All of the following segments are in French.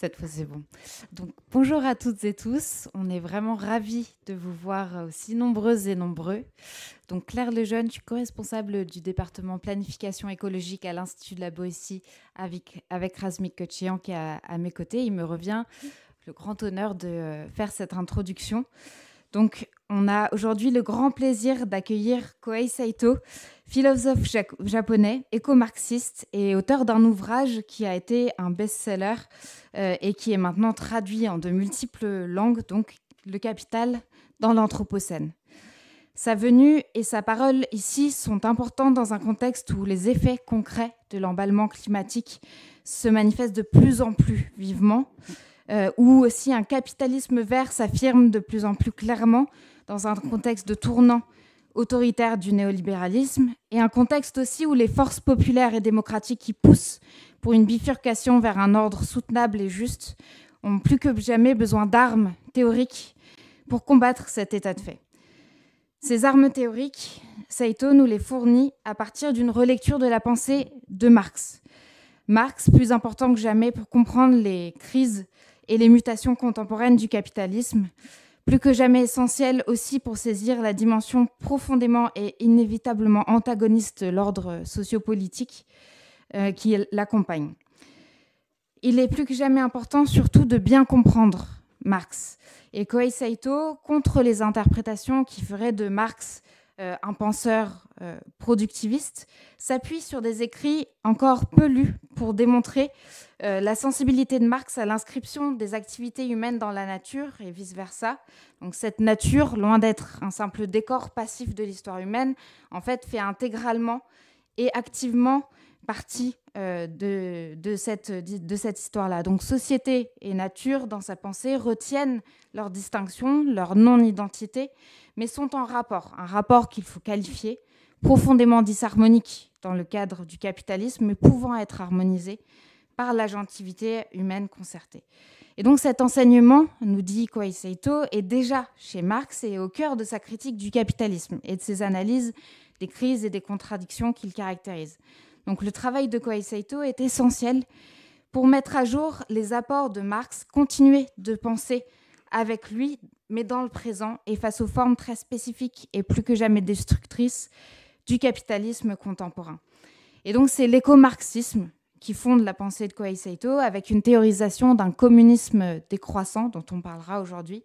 Cette fois, c'est bon. Donc, bonjour à toutes et tous. On est vraiment ravis de vous voir aussi nombreuses et nombreux. Donc, Claire Lejeune, je suis co-responsable du département planification écologique à l'Institut de la Boétie avec, avec Razmik Kochian qui est à, à, mes côtés. Il me revient le grand honneur de euh, faire cette introduction. Donc, on a aujourd'hui le grand plaisir d'accueillir Koei Saito, philosophe japonais, éco-marxiste et auteur d'un ouvrage qui a été un best-seller euh, et qui est maintenant traduit en de multiples langues, donc Le Capital dans l'Anthropocène. Sa venue et sa parole ici sont importantes dans un contexte où les effets concrets de l'emballement climatique se manifestent de plus en plus vivement, euh, où aussi un capitalisme vert s'affirme de plus en plus clairement dans un contexte de tournant autoritaire du néolibéralisme et un contexte aussi où les forces populaires et démocratiques qui poussent pour une bifurcation vers un ordre soutenable et juste ont plus que jamais besoin d'armes théoriques pour combattre cet état de fait. Ces armes théoriques, Saito nous les fournit à partir d'une relecture de la pensée de Marx. Marx, plus important que jamais pour comprendre les crises et les mutations contemporaines du capitalisme, plus que jamais essentiel aussi pour saisir la dimension profondément et inévitablement antagoniste de l'ordre sociopolitique euh, qui l'accompagne. Il est plus que jamais important surtout de bien comprendre Marx et Koei Saito contre les interprétations qui feraient de Marx euh, un penseur euh, productiviste, s'appuie sur des écrits encore peu lus pour démontrer euh, la sensibilité de Marx à l'inscription des activités humaines dans la nature et vice-versa. Donc cette nature, loin d'être un simple décor passif de l'histoire humaine, en fait fait intégralement et activement partie euh, de, cette, de cette histoire-là. Donc société et nature, dans sa pensée, retiennent leur distinction, leur non-identité, mais sont en rapport, un rapport qu'il faut qualifier, profondément disharmonique dans le cadre du capitalisme, mais pouvant être harmonisé par l'agentivité humaine concertée. Et donc cet enseignement, nous dit Koiseito, est déjà chez Marx et au cœur de sa critique du capitalisme et de ses analyses des crises et des contradictions qu'il caractérise. Donc le travail de Kohei Saito est essentiel pour mettre à jour les apports de Marx, continuer de penser avec lui, mais dans le présent et face aux formes très spécifiques et plus que jamais destructrices du capitalisme contemporain. Et donc c'est l'éco-marxisme qui fonde la pensée de Kohei Saito avec une théorisation d'un communisme décroissant dont on parlera aujourd'hui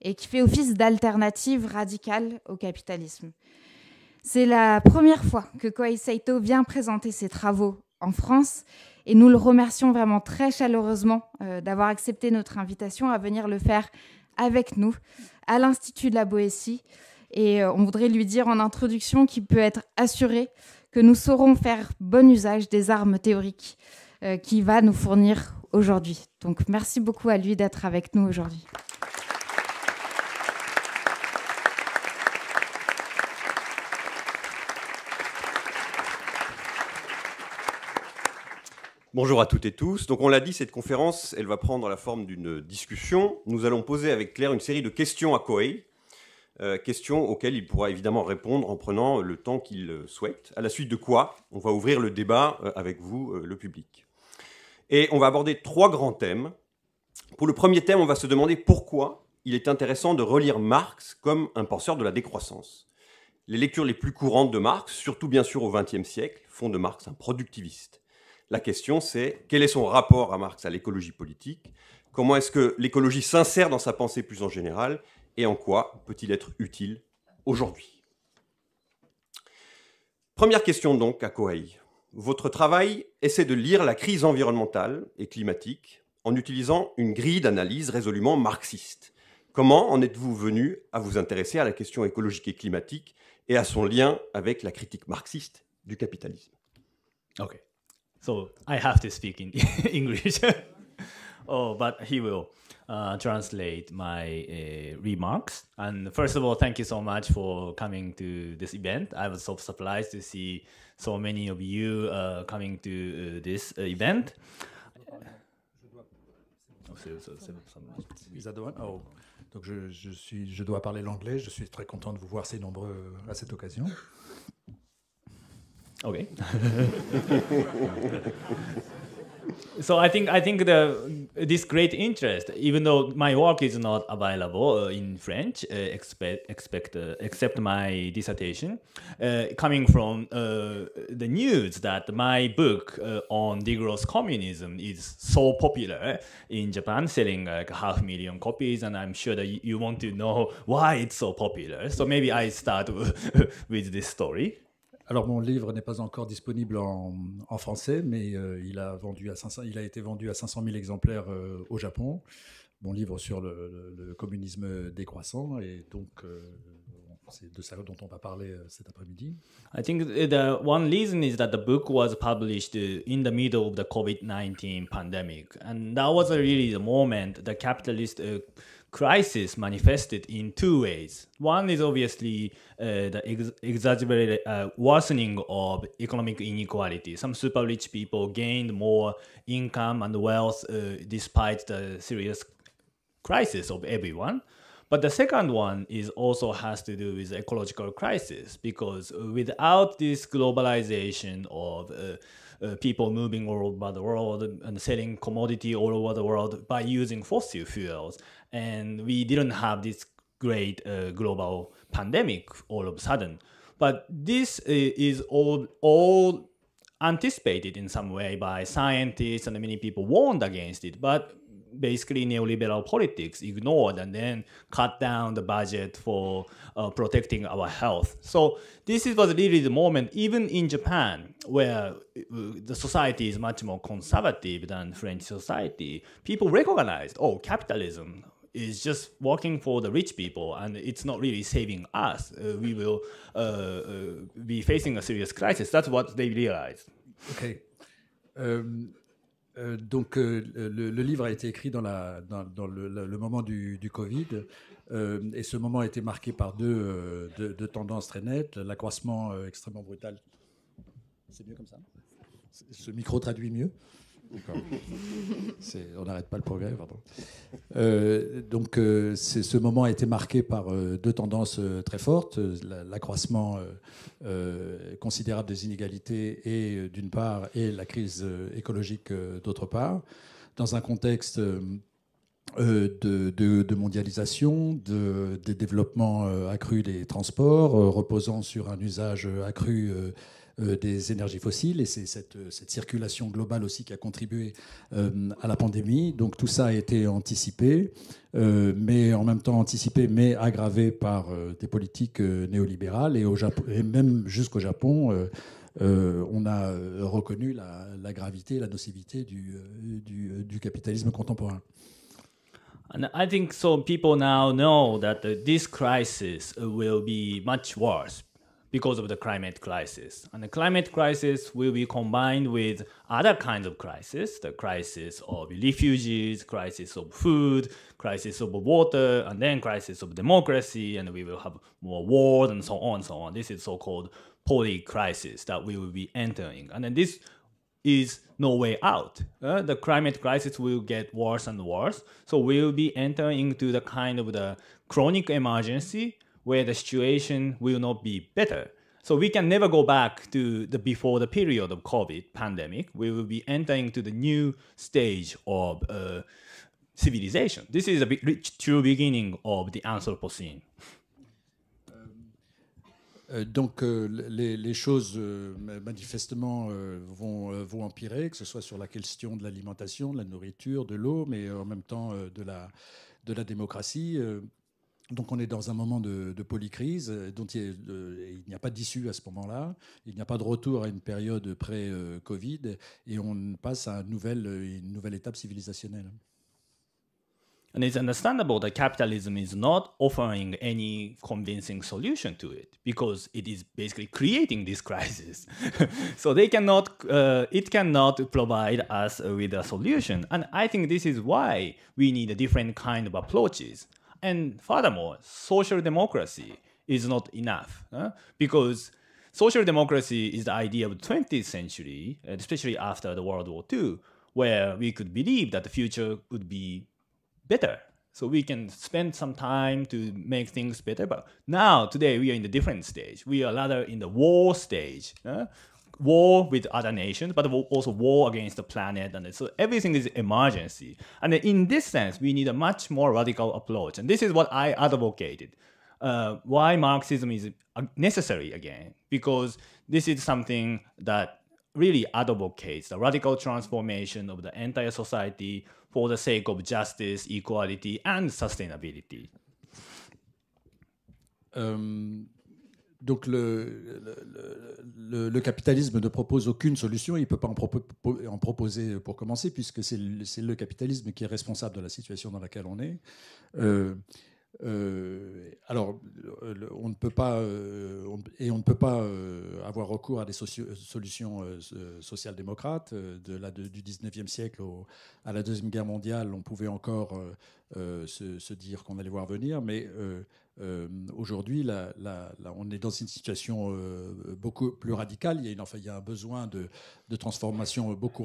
et qui fait office d'alternative radicale au capitalisme. C'est la première fois que Koei Saito vient présenter ses travaux en France et nous le remercions vraiment très chaleureusement euh, d'avoir accepté notre invitation à venir le faire avec nous à l'Institut de la Boétie. Et euh, on voudrait lui dire en introduction qu'il peut être assuré que nous saurons faire bon usage des armes théoriques euh, qu'il va nous fournir aujourd'hui. Donc merci beaucoup à lui d'être avec nous aujourd'hui. Bonjour à toutes et tous. Donc on l'a dit, cette conférence, elle va prendre la forme d'une discussion. Nous allons poser avec Claire une série de questions à Koei, euh, questions auxquelles il pourra évidemment répondre en prenant le temps qu'il euh, souhaite, à la suite de quoi on va ouvrir le débat euh, avec vous, le public. Et on va aborder trois grands thèmes. Pour le premier thème, on va se demander pourquoi il est intéressant de relire Marx comme un penseur de la décroissance. Les lectures les plus courantes de Marx, surtout bien sûr au XXe siècle, font de Marx un productiviste. La question, c'est quel est son rapport à Marx à l'écologie politique Comment est-ce que l'écologie s'insère dans sa pensée plus en général Et en quoi peut-il être utile aujourd'hui Première question donc à Kohei. Votre travail essaie de lire la crise environnementale et climatique en utilisant une grille d'analyse résolument marxiste. Comment en êtes-vous venu à vous intéresser à la question écologique et climatique et à son lien avec la critique marxiste du capitalisme Ok. So I have to speak in English. oh, but he will uh, translate my uh, remarks. And first of all, thank you so much for coming to this event. I was so surprised to see so many of you uh, coming to uh, this uh, event. Is that the one? Oh. Donc je, je, suis, je dois parler l'anglais. Je suis très content de vous voir si nombreux euh, à cette occasion. Okay. so I think I think the this great interest, even though my work is not available uh, in French, uh, expect expect uh, except my dissertation, uh, coming from uh, the news that my book uh, on Degrowth communism is so popular in Japan, selling like half million copies, and I'm sure that you want to know why it's so popular. So maybe I start with this story. Alors mon livre n'est pas encore disponible en, en français, mais euh, il, a vendu à il a été vendu à 500 000 exemplaires euh, au Japon. Mon livre sur le, le, communisme décroissant et donc euh, c'est de ça dont on va parler cet après-midi. I think the one reason is that the book was published uh, in the middle of the COVID-19 pandemic, and that was really the moment the capitalist uh, crisis manifested in two ways. One is obviously uh, the ex exaggerated uh, worsening of economic inequality. Some super rich people gained more income and wealth uh, despite the serious crisis of everyone. But the second one is also has to do with ecological crisis because without this globalization of uh, uh people moving all over the world and selling commodity all over the world by using fossil fuels and we didn't have this great uh, global pandemic all of a sudden. But this uh, is all all anticipated in some way by scientists and many people warned against it. But basically neoliberal politics ignored and then cut down the budget for uh, protecting our health. So this was really the moment, even in Japan, where uh, the society is much more conservative than French society. People recognized, oh, capitalism is just working for the rich people and it's not really saving us. Uh, we will uh, uh, be facing a serious crisis. That's what they realized. Okay. Euh, euh, donc, euh, le, livre a été écrit dans, la, dans, dans le, moment du, du Covid. et ce moment a été marqué par deux, deux, deux tendances très nettes. L'accroissement extrêmement brutal. C'est mieux comme ça Ce micro traduit mieux. on n'arrête pas le progrès, pardon. Euh, donc, euh, ce moment a été marqué par euh, deux tendances très fortes l'accroissement considérable des inégalités, et d'une part, et la crise écologique, d'autre part, dans un contexte de, mondialisation, de, des développements accrus des transports, reposant sur un usage accru euh, des énergies fossiles et c'est euh, cette, circulation globale aussi qui a contribué euh, à la pandémie. Donc tout ça a été anticipé, mais en même temps anticipé, mais aggravé par des politiques néolibérales et, au Japon, et même jusqu'au Japon. on a reconnu la, gravité, la nocivité du, du, capitalisme contemporain. I think so. People now know that this crisis will be much worse because of the climate crisis. And the climate crisis will be combined with other kinds of crises, the crisis of refugees, crisis of food, crisis of water, and then crisis of democracy, and we will have more wars and so on and so on. This is so-called poly-crisis that we will be entering. And then this is no way out. Uh, the climate crisis will get worse and worse. So we'll be entering into the kind of the chronic emergency where the situation will not be better. So we can never go back to the before the period of COVID pandemic. We will be entering to the new stage of uh, civilization. This is rich, true beginning of the Anthropocene. Euh, donc euh, les, les, choses euh, manifestement vont, vont, empirer, que ce soit sur la question de l'alimentation, de la nourriture, de l'eau, mais en même temps de la, de la démocratie. Donc on est dans un moment de, polycrise euh, dont euh, il, n'y a pas d'issue à ce moment-là, il n'y a pas de retour à une période pré-Covid euh, et on passe à une nouvelle, étape civilisationnelle. And it's understandable that capitalism is not offering any convincing solution to it because it is basically creating this crisis. so they cannot, uh, it cannot provide us with a solution. And I think this is why we need a different kind of approaches. And furthermore, social democracy is not enough uh, because social democracy is the idea of the 20th century, especially after the World War II, where we could believe that the future would be better. So we can spend some time to make things better. But now, today, we are in the different stage. We are rather in the war stage, uh, war with other nations, but also war against the planet. And so everything is emergency. And in this sense, we need a much more radical approach. And this is what I advocated. Uh, why Marxism is necessary again, because this is something that really advocates the radical transformation of the entire society for the sake of justice, equality, and sustainability. Um, Donc le, le, capitalisme ne propose aucune solution, il ne peut pas en, proposer pour commencer, puisque c'est le, capitalisme qui est responsable de la situation dans laquelle on est. Euh, euh, alors, on ne peut pas, euh, et on ne peut pas avoir recours à des solutions social-démocrates. De la, du 19e siècle à la Deuxième Guerre mondiale, on pouvait encore se, se, dire qu'on allait voir venir, mais euh, aujourd'hui, on est dans une situation euh, beaucoup plus radicale. Il y a, il a un besoin de, transformation beaucoup,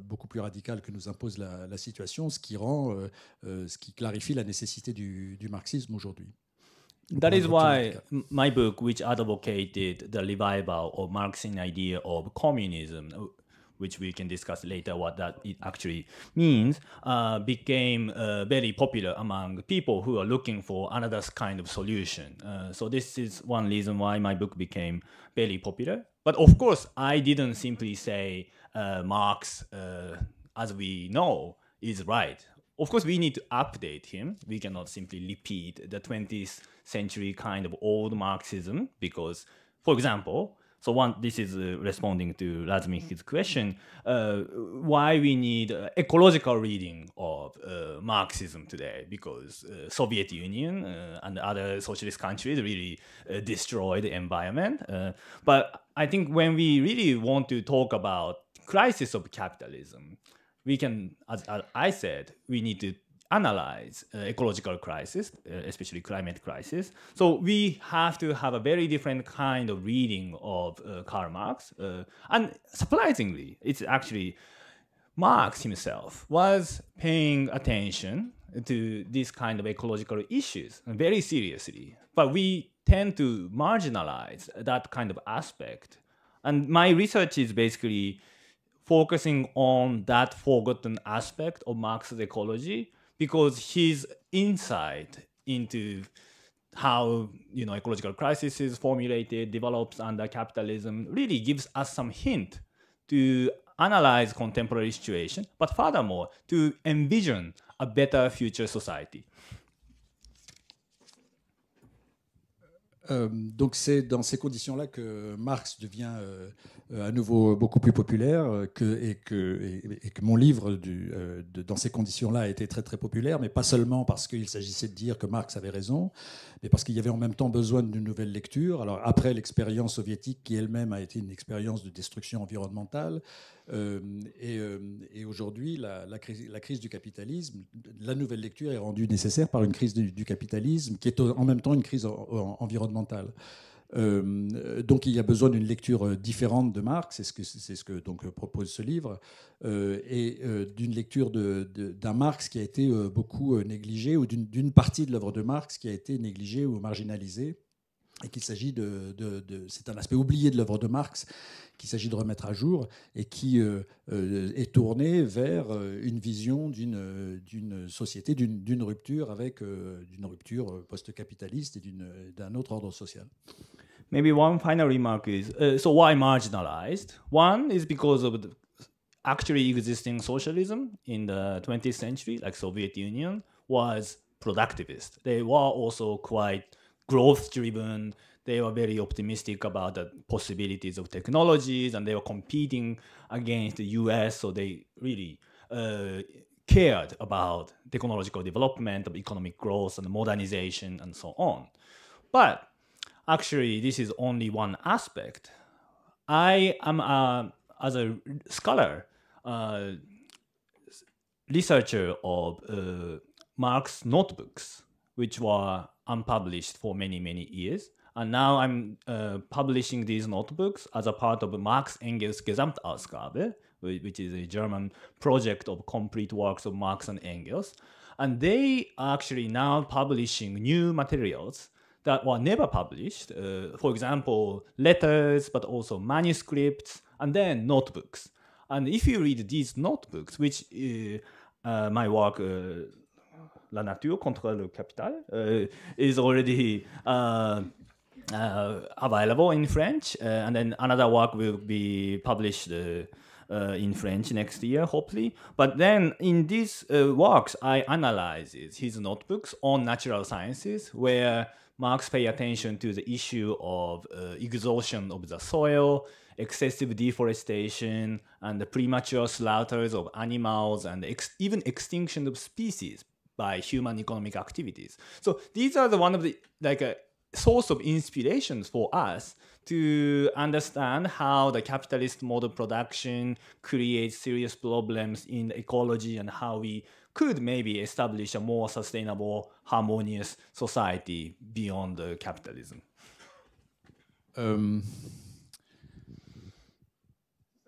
beaucoup, plus radicale que nous impose la, situation, ce qui rend, euh, ce qui clarifie la nécessité du, marxisme aujourd'hui. That is why my book, which advocated the revival of idea of communism, which we can discuss later what that it actually means, uh, became uh, very popular among people who are looking for another kind of solution. Uh, so this is one reason why my book became very popular. But of course, I didn't simply say uh, Marx, uh, as we know, is right. Of course, we need to update him. We cannot simply repeat the 20th century kind of old Marxism because, for example, so one, this is uh, responding to Razmik's mm. question, uh, why we need uh, ecological reading of uh, Marxism today, because uh, Soviet Union uh, and other socialist countries really destroyed the environment. but I think when we really want to talk about crisis of capitalism, we can, as, as I said, we need to analyze uh, ecological crisis, uh, especially climate crisis. So we have to have a very different kind of reading of uh, Karl Marx. Uh, and surprisingly, it's actually Marx himself was paying attention to this kind of ecological issues very seriously. But we tend to marginalize that kind of aspect. And my research is basically focusing on that forgotten aspect of Marx's ecology because his insight into how you know ecological crisis is formulated, develops under capitalism really gives us some hint to analyze contemporary situation, but furthermore to envision a better future society. Euh, donc c'est dans ces conditions-là que Marx devient euh, Euh, à nouveau beaucoup plus populaire euh, que, et, que, mon livre euh, dans ces conditions-là a été très très populaire, mais pas seulement parce qu'il s'agissait de dire que Marx avait raison, mais parce qu'il y avait en même temps besoin d'une nouvelle lecture. Alors après l'expérience soviétique qui elle-même a été une expérience de destruction environnementale, et, aujourd'hui la, crise, du capitalisme, la nouvelle lecture est rendue nécessaire par une crise du, capitalisme qui est en même temps une crise environnementale. Euh, donc il y a besoin d'une lecture euh, différente de Marx, c'est ce que, c'est ce que donc, euh, propose ce livre, et d'une lecture d'un Marx qui a été beaucoup négligé, ou d'une, partie de l'œuvre de Marx qui a été négligée ou marginalisée, et qu'il s'agit de, c'est un aspect oublié de l'œuvre de Marx qu'il s'agit de remettre à jour et qui est tourné vers une vision d'une, société, d'une, rupture avec d'une rupture post-capitaliste et d'un autre ordre social. maybe one final remark is uh, so why marginalized? One is because of the actually existing socialism in the 20th century, like Soviet Union, was productivist. They were also quite growth driven. They were very optimistic about the possibilities of technologies, and they were competing against the U.S. So they really uh, cared about technological development, of economic growth, and modernization, and so on. But actually this is only one aspect. I am a, as a scholar, researcher of uh, Marx's notebooks, which were unpublished for many many years, and now I'm uh, publishing these notebooks as a part of Marx Engels Gesamtausgabe, which is a German project of complete works of Marx and Engels, and they are actually now publishing new materials that were never published. Uh, for example, letters, but also manuscripts, and then notebooks. And if you read these notebooks, which uh, uh my work, uh, La Nature contre le Capital, uh, is already available in French, and then another work will be published. Uh, in French next year, hopefully. But then in these uh, works, I analyze his notebooks on natural sciences, where Marx pay attention to the issue of uh, exhaustion of the soil, excessive deforestation, and the premature slaughters of animals, and ex even extinction of species by human economic activities. So these are the one of the like a uh, source of inspirations for us to understand how the capitalist model production creates serious problems in ecology and how we could maybe establish a more sustainable, harmonious society beyond capitalism. Um.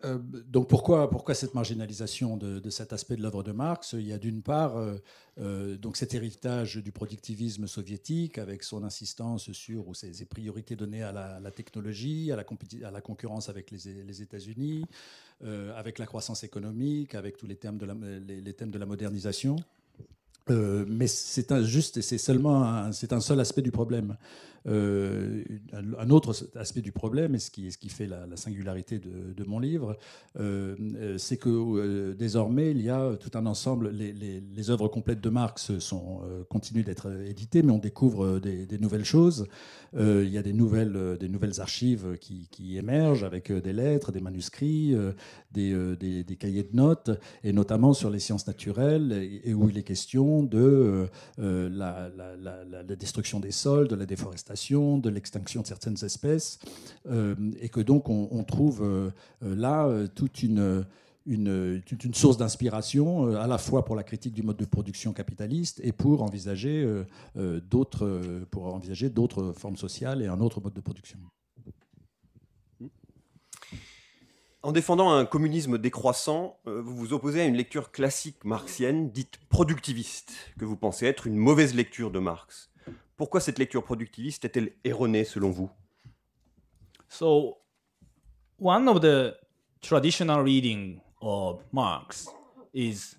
Euh, donc pourquoi, cette marginalisation de, cet aspect de l'œuvre de Marx Il y a d'une part euh, euh, donc cet héritage du productivisme soviétique avec son insistance sur ou ses, priorités données à la, technologie, à la, concurrence avec les, États-Unis, avec la croissance économique, avec tous les thèmes de la modernisation. Euh, mais c'est injuste et c'est seulement c'est un seul aspect du problème. Euh, un autre aspect du problème, et ce qui, ce qui fait la, singularité de, mon livre, euh, c'est que désormais il y a tout un ensemble, les, œuvres complètes de Marx sont, continuent d'être éditées, mais on découvre des, nouvelles choses. il y a des nouvelles, des nouvelles archives qui, émergent avec des lettres, des manuscrits, des, cahiers de notes, et notamment sur les sciences naturelles, et où il est question de euh, euh, la, destruction des sols, de la déforestation, de l'extinction de certaines espèces, euh, et que donc on, trouve là toute une... une, source d'inspiration, à la fois pour la critique du mode de production capitaliste et pour envisager d'autres formes sociales et un autre mode de production. En défendant un communisme décroissant, euh, vous vous opposez à une lecture classique marxienne dite productiviste, que vous pensez être une mauvaise lecture de Marx. Pourquoi cette lecture productiviste est-elle erronée selon vous So, one of the traditional reading of Marx is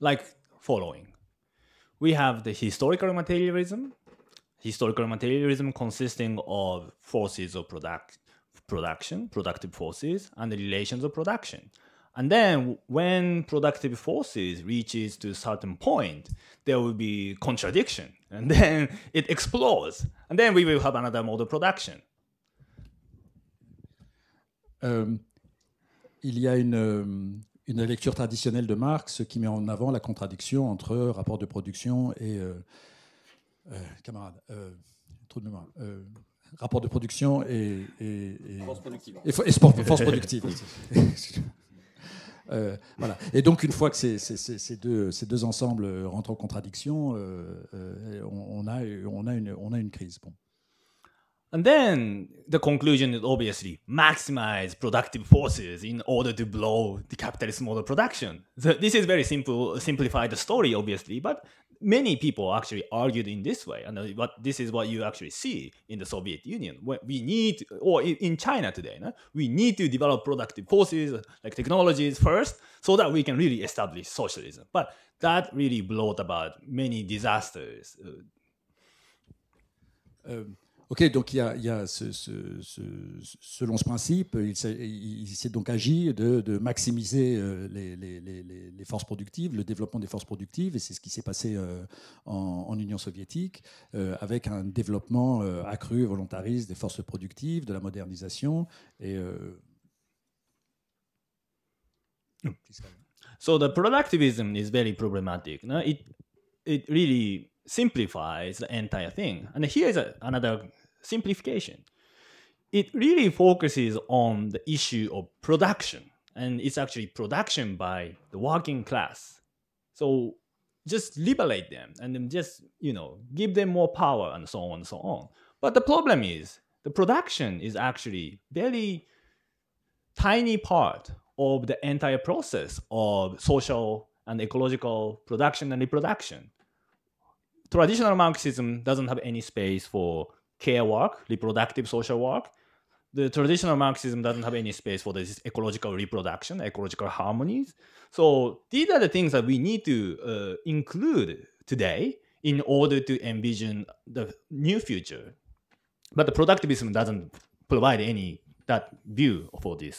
like following. We have the historical materialism, historical materialism consisting of forces of production production, productive forces, and relations of production. And then when productive forces reaches to a certain point, there will be contradiction. And then it explodes. And then we will have another mode of production. Euh, il y a une, euh, une, lecture traditionnelle de Marx qui met en avant la contradiction entre rapport de production et... Euh, euh camarade, euh, trop de mémoire rapport de production et, et, force productive. Et, force productive. Euh, voilà. Et donc, une fois que ces, ces, deux, ces deux, ensembles rentrent en contradiction, euh, euh, on, a, on, a une, on a une crise. Bon. And then the conclusion is obviously maximize productive forces in order to blow the capitalist model production. C'est this is very simple, simplified story, obviously, but many people actually argued in this way, and uh, what this is what you actually see in the Soviet Union. We need, or in China today, no? we need to develop productive forces uh, like technologies first, so that we can really establish socialism. But that really brought about many disasters. Uh, um, Ok, donc il y a, ce, selon ce principe, il s'est, donc agi de, maximiser euh, les, forces productives, le développement des forces productives, et c'est ce qui s'est passé euh, en, Union soviétique, euh, avec un développement accru, volontariste des forces productives, de la modernisation. Et, So the productivism is very simplifies the entire thing. And here is a, another simplification. It really focuses on the issue of production, and it's actually production by the working class. So just liberate them and then just you know give them more power and so on and so on. But the problem is the production is actually very tiny part of the entire process of social and ecological production and reproduction traditional Marxism doesn't have any space for care work, reproductive social work. The traditional Marxism doesn't have any space for this ecological reproduction, ecological harmonies. So these are the things that we need to uh, include today in order to envision the new future. But the productivism doesn't provide any that view for this.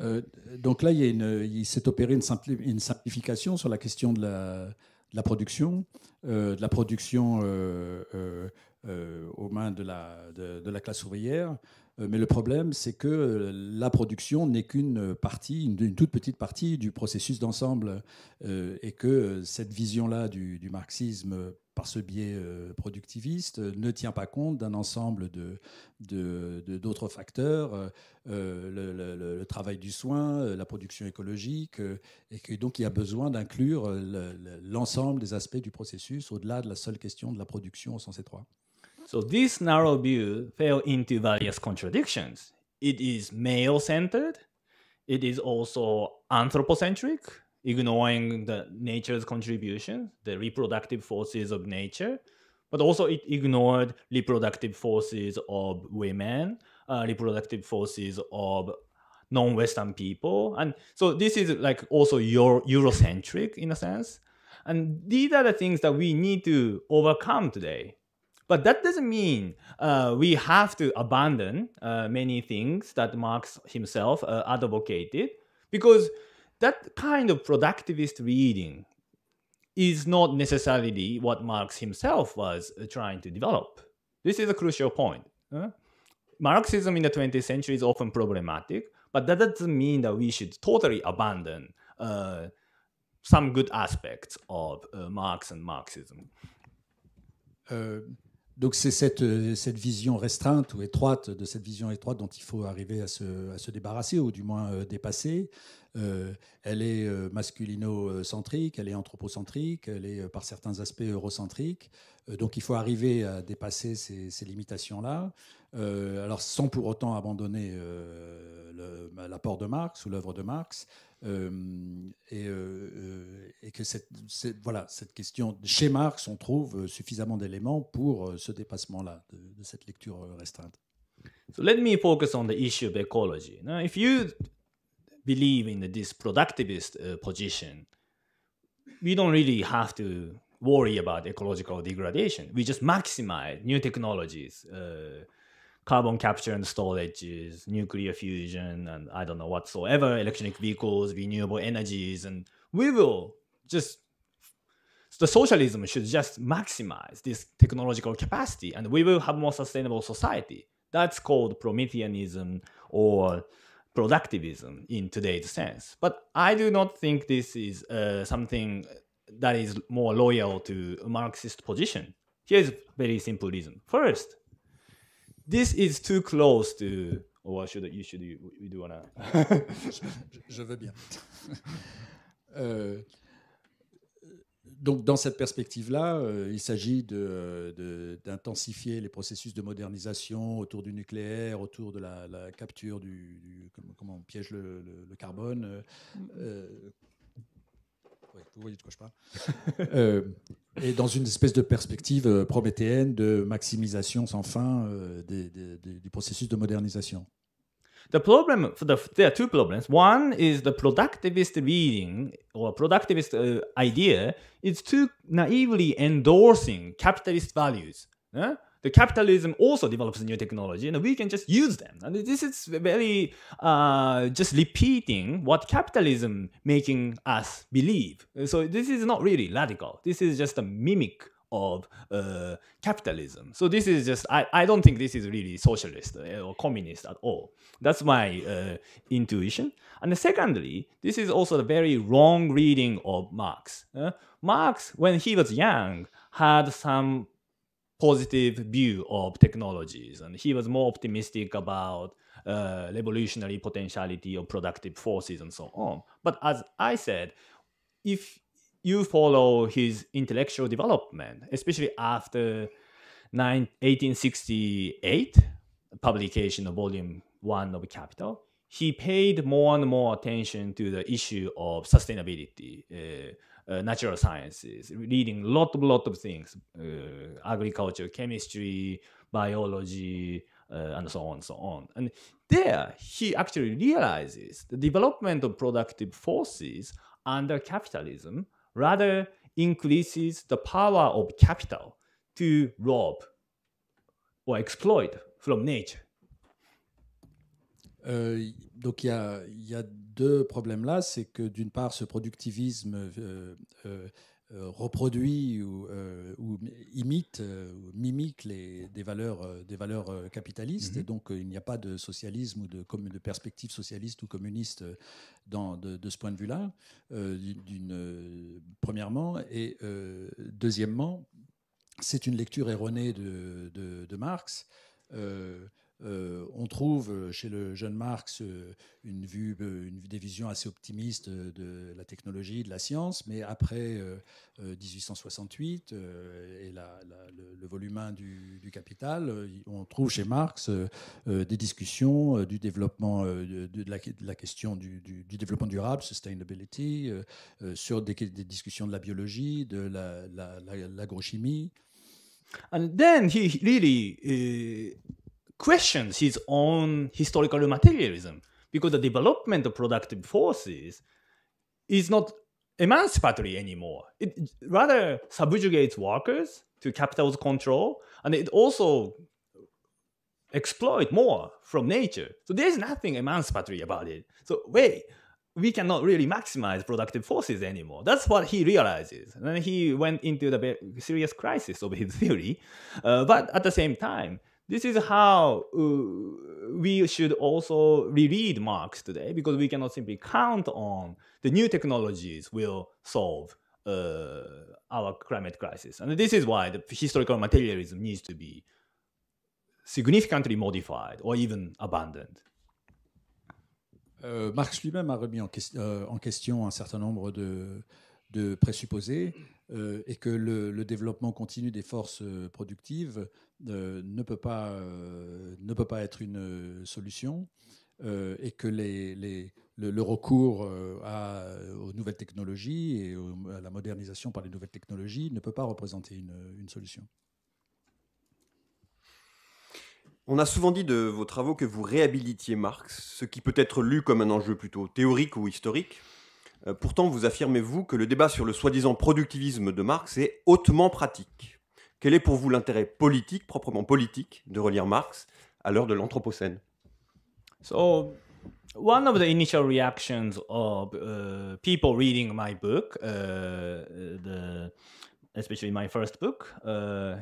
Euh, donc là, il, il s'est opéré une, simpli une, simplification sur la question de la, de la production, euh, de la production euh, euh, aux mains de la, de la classe ouvrière, euh, mais le problème, c'est que euh, la production n'est qu'une euh, partie, une, toute petite partie du processus d'ensemble, et que cette vision-là du, marxisme par ce biais productiviste ne tient pas compte d'un ensemble de, d'autres facteurs, le, travail du soin, la production écologique, et que donc il y a besoin d'inclure l'ensemble des aspects du processus au-delà de la seule question de la production au sens étroit. So this narrow view fell into various contradictions. It is male-centered. It is also anthropocentric, ignoring the nature's contribution, the reproductive forces of nature, but also it ignored reproductive forces of women, uh, reproductive forces of non-Western people, and so this is like also Euro- Eurocentric in a sense, and these are the things that we need to overcome today but that doesn't mean uh, we have to abandon uh, many things that Marx himself uh, advocated, because that kind of productivist reading is not necessarily what Marx himself was uh, trying to develop. This is a crucial point. Huh? Marxism in the 20th century is often problematic, but that doesn't mean that we should totally abandon uh, some good aspects of uh, Marx and Marxism. Uh, Donc c'est cette, euh, cette vision restreinte ou étroite, de cette vision étroite dont il faut arriver à se, à se débarrasser ou du moins euh, dépasser. Euh, elle est masculino-centrique, elle est anthropocentrique, elle est par certains aspects eurocentrique. donc il faut arriver à dépasser ces, ces limitations-là, alors sans pour autant abandonner l'apport de Marx ou l'œuvre de Marx, euh, et, euh, et, que cette, voilà, cette question, chez Marx, on trouve suffisamment d'éléments pour ce dépassement-là, de, de, cette lecture restreinte. So let me focus on the issue of ecology. Now, if you believe in this productivist uh, position, we don't really have to worry about ecological degradation. We just maximize new technologies. Uh, carbon capture and storages, nuclear fusion, and I don't know whatsoever, electric vehicles, renewable energies, and we will just the socialism should just maximize this technological capacity, and we will have more sustainable society. That's called Prometheanism or productivism in today's sense. But I do not think this is uh, something that is more loyal to Marxist position. Here's a very simple reason. First, this is too close to. Oh, should, you should, you, do wanna. je, veux bien. Euh, donc, dans cette perspective-là, euh, il s'agit d'intensifier de, les processus de modernisation autour du nucléaire, autour de la, capture du, comment on piège le, carbone. Euh, vous voyez quoi je parle. euh, et dans une espèce de perspective euh, prométhéenne de maximisation sans fin euh, des, des, du processus de modernisation. The problem, the, there are two problems. One is the productivist reading or productivist uh, idea is too naively endorsing capitalist values. the capitalism also develops new technology and we can just use them and this is very uh, just repeating what capitalism making us believe so this is not really radical this is just a mimic of uh, capitalism so this is just I, I don't think this is really socialist uh, or communist at all that's my uh, intuition and secondly this is also a very wrong reading of marx uh, marx when he was young had some positive view of technologies. And he was more optimistic about uh, revolutionary potentiality of productive forces and so on. But as I said, if you follow his intellectual development, especially after 1868 publication of volume 1 of Capital, he paid more and more attention to the issue of sustainability, uh, uh, natural sciences, reading lot of lot of things, uh, agriculture, chemistry, biology, uh, and so on, so on. And there, he actually realizes the development of productive forces under capitalism rather increases the power of capital to rob or exploit from nature. Euh, donc il y a, deux problèmes là, c'est que d'une part ce productivisme euh, euh, reproduit ou, imite, ou mimique des valeurs, des valeurs capitalistes, et mm-hmm. donc il n'y a pas de socialisme ou de, de perspective socialiste ou communiste dans, de, ce point de vue-là, premièrement, et deuxièmement, c'est une lecture erronée de, Marx. Euh, on trouve euh, chez le jeune Marx euh, une vue, des assez optimiste de la technologie, de la science, mais après 1868 et le, volume 1 du, capital, on trouve chez Marx des discussions du développement, de, la, question du, développement durable, sustainability, sur des, discussions de la biologie, de l'agrochimie. And then he really eh, questions his own historical materialism because the development of productive forces is not emancipatory anymore. It rather subjugates workers to capital's control, and it also exploit more from nature. So there's nothing emancipatory about it. So wait, we cannot really maximize productive forces anymore. That's what he realizes. And he went into the serious crisis of his theory. Uh, but at the same time, this is how uh, we should also reread Marx today because we cannot simply count on the new technologies will solve uh, our climate crisis. And this is why the historical materialism needs to be significantly modified or even abandoned. Euh, Marx lui-même a remis en, que euh, en, question un certain nombre de, de présupposés. Euh, et que le, développement continu des forces euh, productives euh, ne, peut pas, ne peut pas être une solution et que le, recours aux nouvelles technologies et à la modernisation par les nouvelles technologies ne peut pas représenter une solution. On a souvent dit de vos travaux que vous réhabilitiez Marx, ce qui peut être lu comme un enjeu plutôt théorique ou historique, euh, pourtant, vous affirmez-vous que le débat sur le soi-disant productivisme de Marx est hautement pratique. Quel est pour vous l'intérêt politique, proprement politique, de relire Marx à l'heure de l'Anthropocène so, one of the initial reactions of uh, people reading my book, uh, the, especially my first book, uh,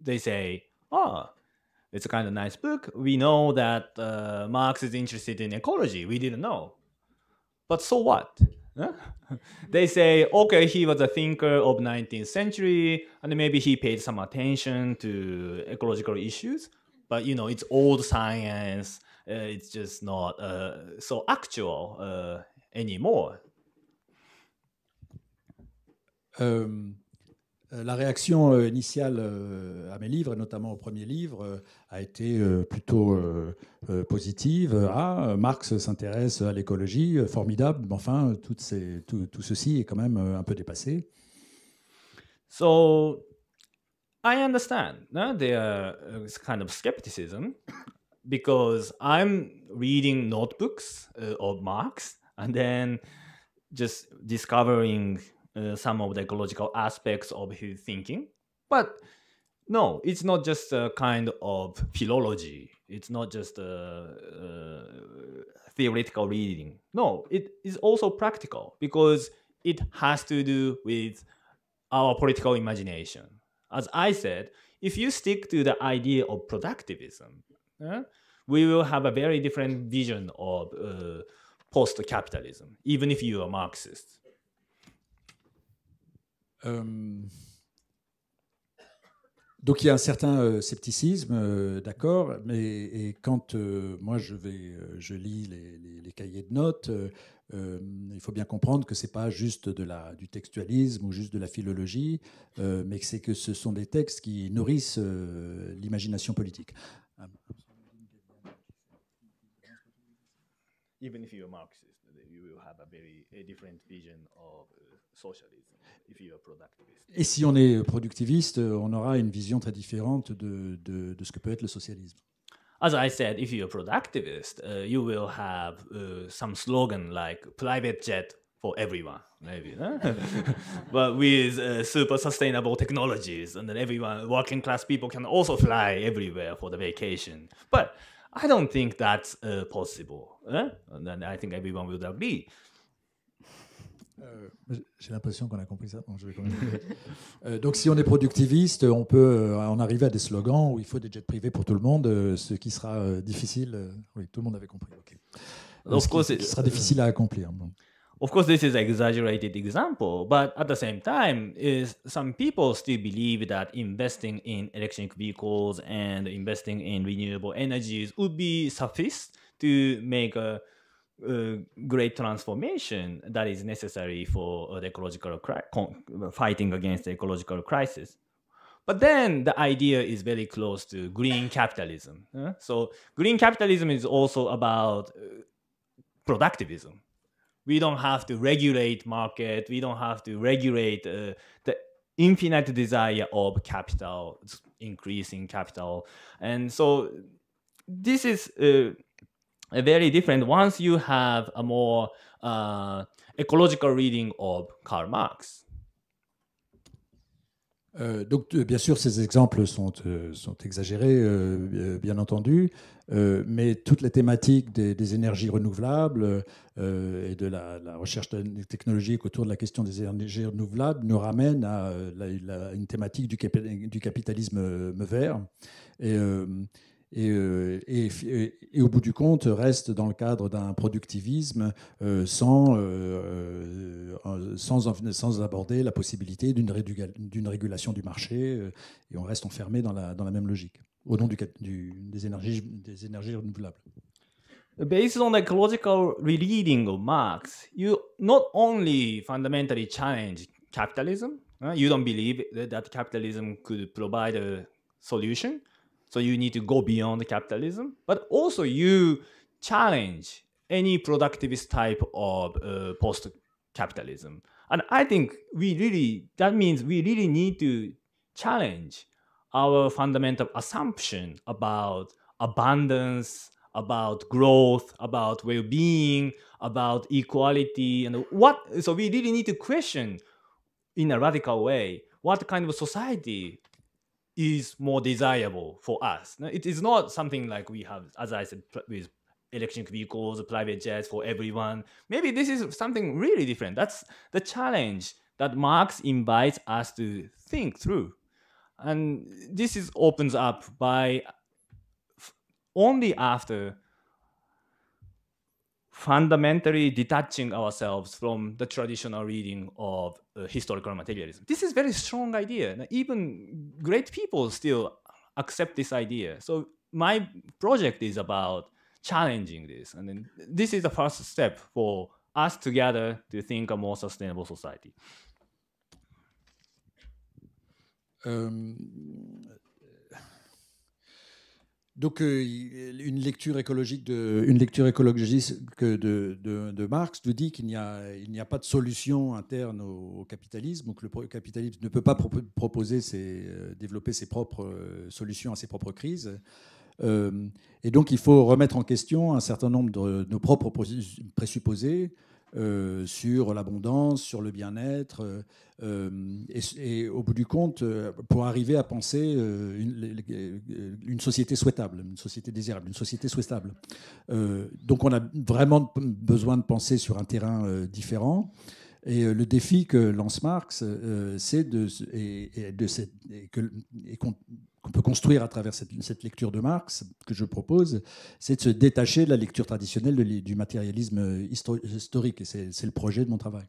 they say, oh, it's a kind of nice book. We know that uh, Marx is interested in ecology. We didn't know. But so what? they say, okay, he was a thinker of 19th century, and maybe he paid some attention to ecological issues. But you know, it's old science. Uh, it's just not uh, so actual uh, anymore. Um, Euh, la réaction euh, initiale euh, à mes livres, notamment au premier livre, a été plutôt positive. Ah, Marx s'intéresse à l'écologie, formidable, mais enfin, tout, tout, ceci est quand même un peu dépassé. So, I understand hein, there uh, uh, is kind of skepticism because I'm reading notebooks uh, of Marx and then just discovering uh, some of the ecological aspects of his thinking. But no, it's not just a kind of philology. It's not just a, a theoretical reading. No, it is also practical because it has to do with our political imagination. As I said, if you stick to the idea of productivism, eh, we will have a very different vision of uh, post capitalism, even if you are Marxist. Euh, donc il y a un certain euh, scepticisme, euh, d'accord, mais quand moi je lis les, cahiers de notes, il faut bien comprendre que ce n'est pas juste du textualisme ou juste de la philologie, mais c'est que ce sont des textes qui nourrissent l'imagination politique. Even if Marxist, you will have a very different vision uh, Et si on est productiviste, euh, on aura une vision très différente de, de, de ce que peut être le socialisme. As I said, if you're a productivist, uh, you will have uh, some slogan like private jet for everyone, maybe. Huh? but with uh, super sustainable technologies, and then everyone, working class people can also fly everywhere for the vacation. But I don't think that's uh, possible. Huh? And then I think everyone will agree. Euh, j'ai l'impression qu'on a compris ça. Bon, je vais quand même... Euh, donc, si on est productiviste, on peut euh, en arriver à des slogans où il faut des jets privés pour tout le monde, ce qui sera difficile. oui, tout le monde avait compris. Okay. Of ce course, ce qui sera difficile à accomplir. Bon. Of course, this is an exaggerated example, but at the same time, is some people still believe that investing in electric vehicles and investing in renewable energies would be suffice to make a uh, great transformation that is necessary for the ecological cri- con- fighting against the ecological crisis. But then the idea is very close to green capitalism. So green capitalism is also about uh, productivism. We don't have to regulate market. We don't have to regulate uh, the infinite desire of capital, increasing capital, and so this is uh, very Karl Marx. Euh, donc, euh, bien sûr, ces exemples sont, euh, sont exagérés, bien entendu, mais toute la thématique des, énergies renouvelables et de la, recherche technologique autour de la question des énergies renouvelables nous ramène à une thématique du, du capitalisme vert. Et et, euh, et, et, au bout du compte reste dans le cadre d'un productivisme euh, sans, euh, sans, sans, aborder la possibilité d'une régulation du marché et on reste enfermé dans la, dans la même logique au nom du, des, énergies, des énergies renouvelables. based on the ecological reading of Marx, you not only fundamentally challenge capitalism, you don't believe that, capitalism could provide a solution, So you need to go beyond capitalism, but also you challenge any productivist type of uh, post capitalism. And I think we really, that means we really need to challenge our fundamental assumption about abundance, about growth, about well being, about equality, and what. So we really need to question in a radical way what kind of society is more desirable for us. It is not something like we have, as I said, with electric vehicles, private jets for everyone. Maybe this is something really different. That's the challenge that Marx invites us to think through. And this is opens up by only after fundamentally detaching ourselves from the traditional reading of uh, historical materialism. This is very strong idea. even great people still accept this idea. So my project is about challenging this, and then this is the first step for us together to think a more sustainable society. Um, Donc euh, une lecture écologique de une lecture de, Marx nous dit qu'il n'y a il n'y a pas de solution interne au, capitalisme, que le capitalisme ne peut pas proposer euh, développer ses propres euh, solutions à ses propres crises. et donc il faut remettre en question un certain nombre de nos propres présupposés, euh, sur l'abondance, sur le bien-être. Euh, euh, et, au bout du compte, pour arriver à penser une société souhaitable, une société désirable, une société souhaitable. donc on a vraiment besoin de penser sur un terrain différent. Et euh, le défi que lance Marx, euh, c'est de, et, de que, qu'on, peut construire à travers cette, cette, lecture de Marx que je propose, c'est de se détacher de la lecture traditionnelle du matérialisme euh, historique. Et c'est, le projet de mon travail.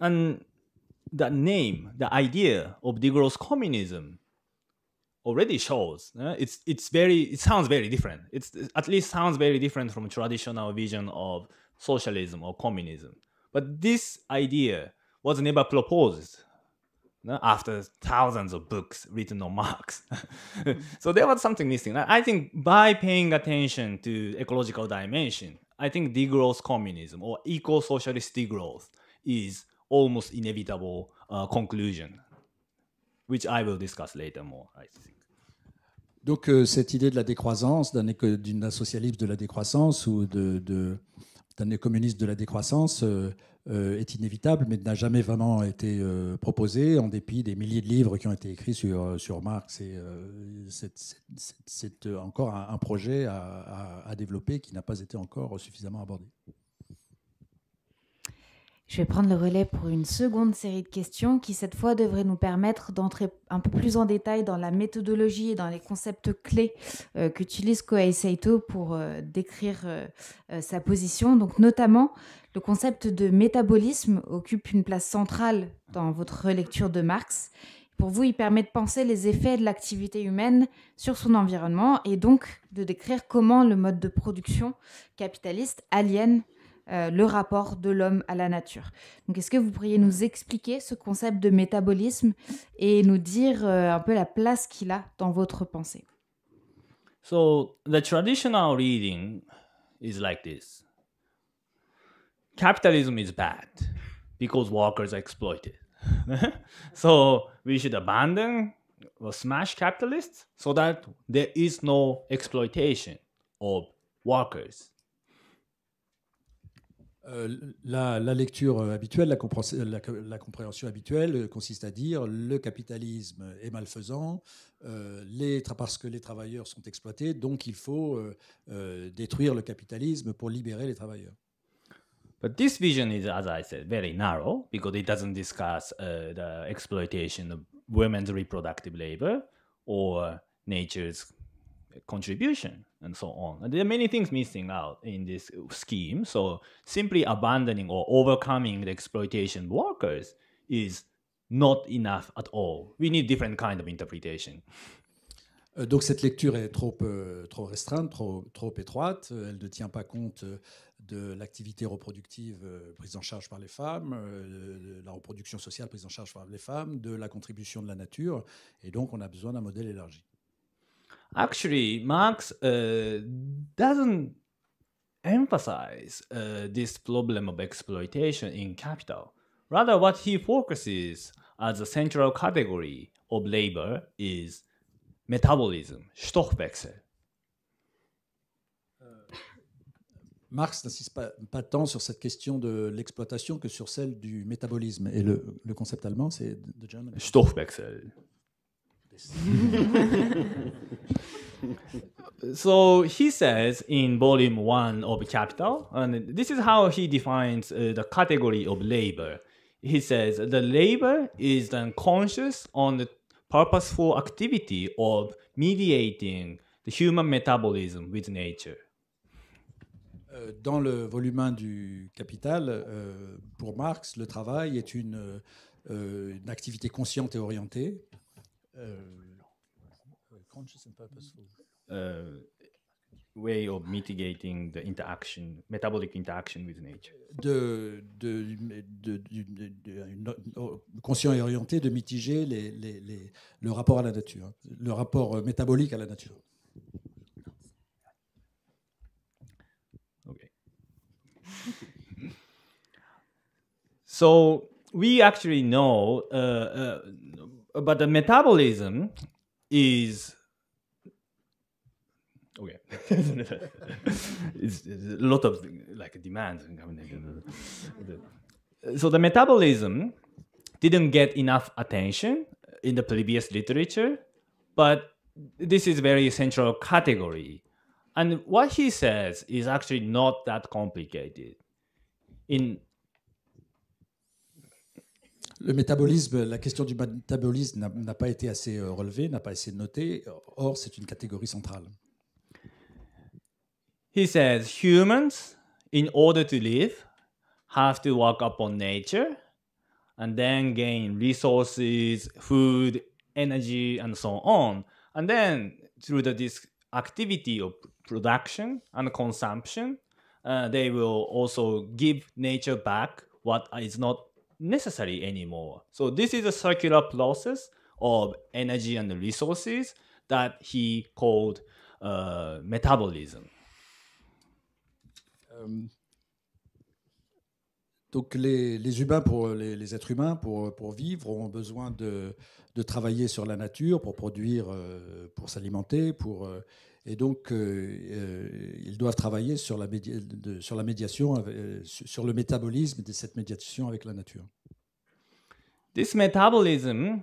And the name, the idea of Degrowth communism already shows très eh? it's it's very it sounds very different. It's at least sounds very different from traditional vision of socialism or communism. But this idea was never proposed no? after thousands of books written on Marx. so there was something missing. I think by paying attention to ecological dimension, I think degrowth communism or eco-socialist degrowth is almost inevitable uh, conclusion, which I will discuss later more, I think. Donc euh, cette idée de la décroissance, d'un, socialisme de la décroissance ou de, de un communiste de la décroissance, euh, euh, est inévitable, mais n'a jamais vraiment été euh, proposé, en dépit des milliers de livres qui ont été écrits sur, sur Marx. C'est encore un, projet à développer qui n'a pas été encore suffisamment abordé. Je vais prendre le relais pour une seconde série de questions qui, cette fois, devrait nous permettre d'entrer un peu plus en détail dans la méthodologie et dans les concepts clés euh, qu'utilise Kohei Saito pour euh, décrire euh, sa position. Donc, notamment, le concept de métabolisme occupe une place centrale dans votre relecture de Marx. Pour vous, il permet de penser les effets de l'activité humaine sur son environnement et donc de décrire comment le mode de production capitaliste aliène euh, le rapport de l'homme à la nature. Donc, est-ce que vous pourriez nous expliquer ce concept de métabolisme et nous dire euh, un peu la place qu'il a dans votre pensée So, the traditional reading is like this Capitalism is bad because workers are exploited. so, we should abandon or smash capitalists so that there is no exploitation of workers. Euh, la, la, lecture euh, habituelle, la, euh, la, la, compréhension habituelle consiste à dire le capitalisme est malfaisant, euh, les parce que les travailleurs sont exploités, donc il faut euh, détruire le capitalisme pour libérer les travailleurs. But this vision is, as I said, very narrow because it doesn't discuss uh, the exploitation of women's reproductive labor or nature's contribution and so on. scheme. overcoming is not Donc cette lecture est trop, euh, trop restreinte, trop, trop étroite. Euh, elle ne tient pas compte euh, de l'activité reproductive prise en charge par les femmes, de la reproduction sociale prise en charge par les femmes, de la contribution de la nature. Et donc on a besoin d'un modèle élargi actually Marx uh, doesn't emphasize uh, this problem of exploitation in capital. Rather, what he focuses as a central category of labor is metabolism, Stoffwechsel. Euh, Marx n'insiste pas, pas, tant sur cette question de l'exploitation que sur celle du métabolisme. Et le, concept allemand, c'est de Stoffwechsel this. so he says in volume one of Capital, and this is how he defines uh, the category of labor. He says the labor is the conscious on the purposeful activity of mediating the human metabolism with nature. Euh, dans le volume 1 du Capital, euh, pour Marx, le travail est une, euh, une activité consciente et orientée euh, conscious and purposeful euh, way of mitigating the interaction, metabolic interaction with nature. De, de, de, de, conscient et orienté de mitiger les, le rapport à la nature, hein. le rapport euh, métabolique à la nature. Okay. so we actually know uh, uh, but the metabolism is okay it's, it's, a lot of like demand so the metabolism didn't get enough attention in the previous literature but this is very central category and what he says is actually not that complicated in Le métabolisme, la question du métabolisme n'a pas été assez euh, relevée, n'a pas notée. Or, c'est une catégorie centrale. He says humans, in order to live, have to walk upon nature and then gain resources, food, energy, and so on. And then through the, this activity of production and consumption, uh, they will also give nature back what is not necessary anymore. So this is a circular process of energy and resources that he called uh, metabolism. Um, donc les, les, humains, pour, les, les êtres humains, pour, pour, vivre, ont besoin de, de, travailler sur la nature pour produire, euh, pour s'alimenter, pour euh, et donc, euh, euh, ils doivent travailler sur la, de, sur la médiation, euh, sur le métabolisme de cette médiation avec la nature. This metabolism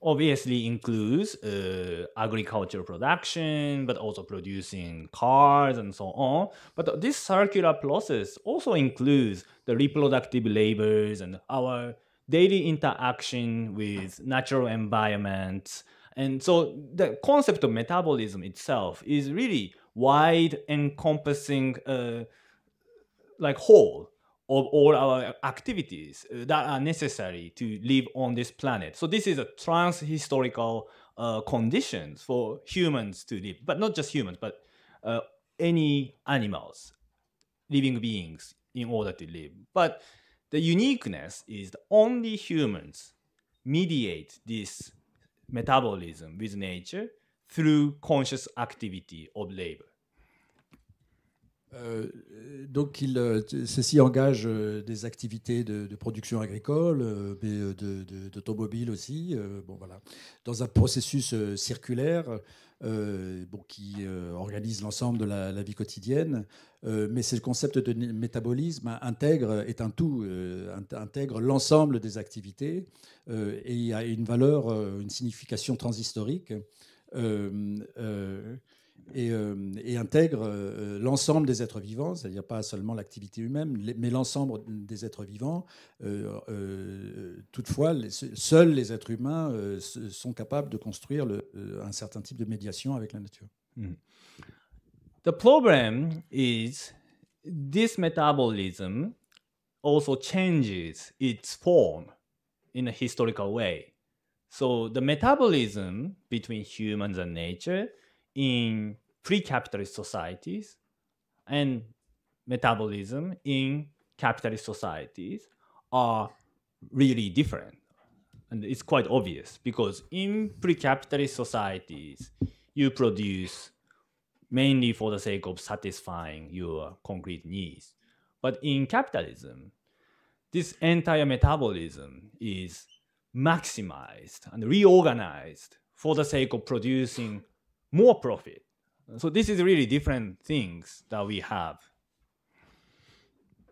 obviously includes uh, agricultural production, but also producing cars and so on. But this circular process also includes the reproductive labors and our daily interaction with natural environments. And so the concept of metabolism itself is really wide encompassing uh, like whole of all our activities uh, that are necessary to live on this planet. So this is a trans-historical uh, conditions for humans to live, but not just humans, but uh, any animals, living beings in order to live. But the uniqueness is that only humans mediate this metabolism nature activity euh, donc, il, euh, ceci engage euh, des activités de, production agricole, mais d'automobile aussi, bon, voilà, dans un processus circulaire euh, bon, qui euh, organise l'ensemble de la, vie quotidienne. Euh, mais mais ce concept de métabolisme hein, intègre, est un tout, intègre l'ensemble des activités et a une valeur, une signification transhistorique. Euh, et, intègre euh, l'ensemble des êtres vivants, c'est-à-dire pas seulement l'activité humaine, mais l'ensemble des êtres vivants. Euh, toutefois, seuls les êtres humains sont capables de construire un certain type de médiation avec la nature. Mm-hmm. The problem is this metabolism also changes its form in a historical way. So the metabolism between humans and nature in pre capitalist societies and metabolism in capitalist societies are really different. And it's quite obvious because in pre capitalist societies, you produce mainly for the sake of satisfying your concrete needs. But in capitalism, this entire metabolism is maximized and reorganized for the sake of producing more profit. So this is really different things that we have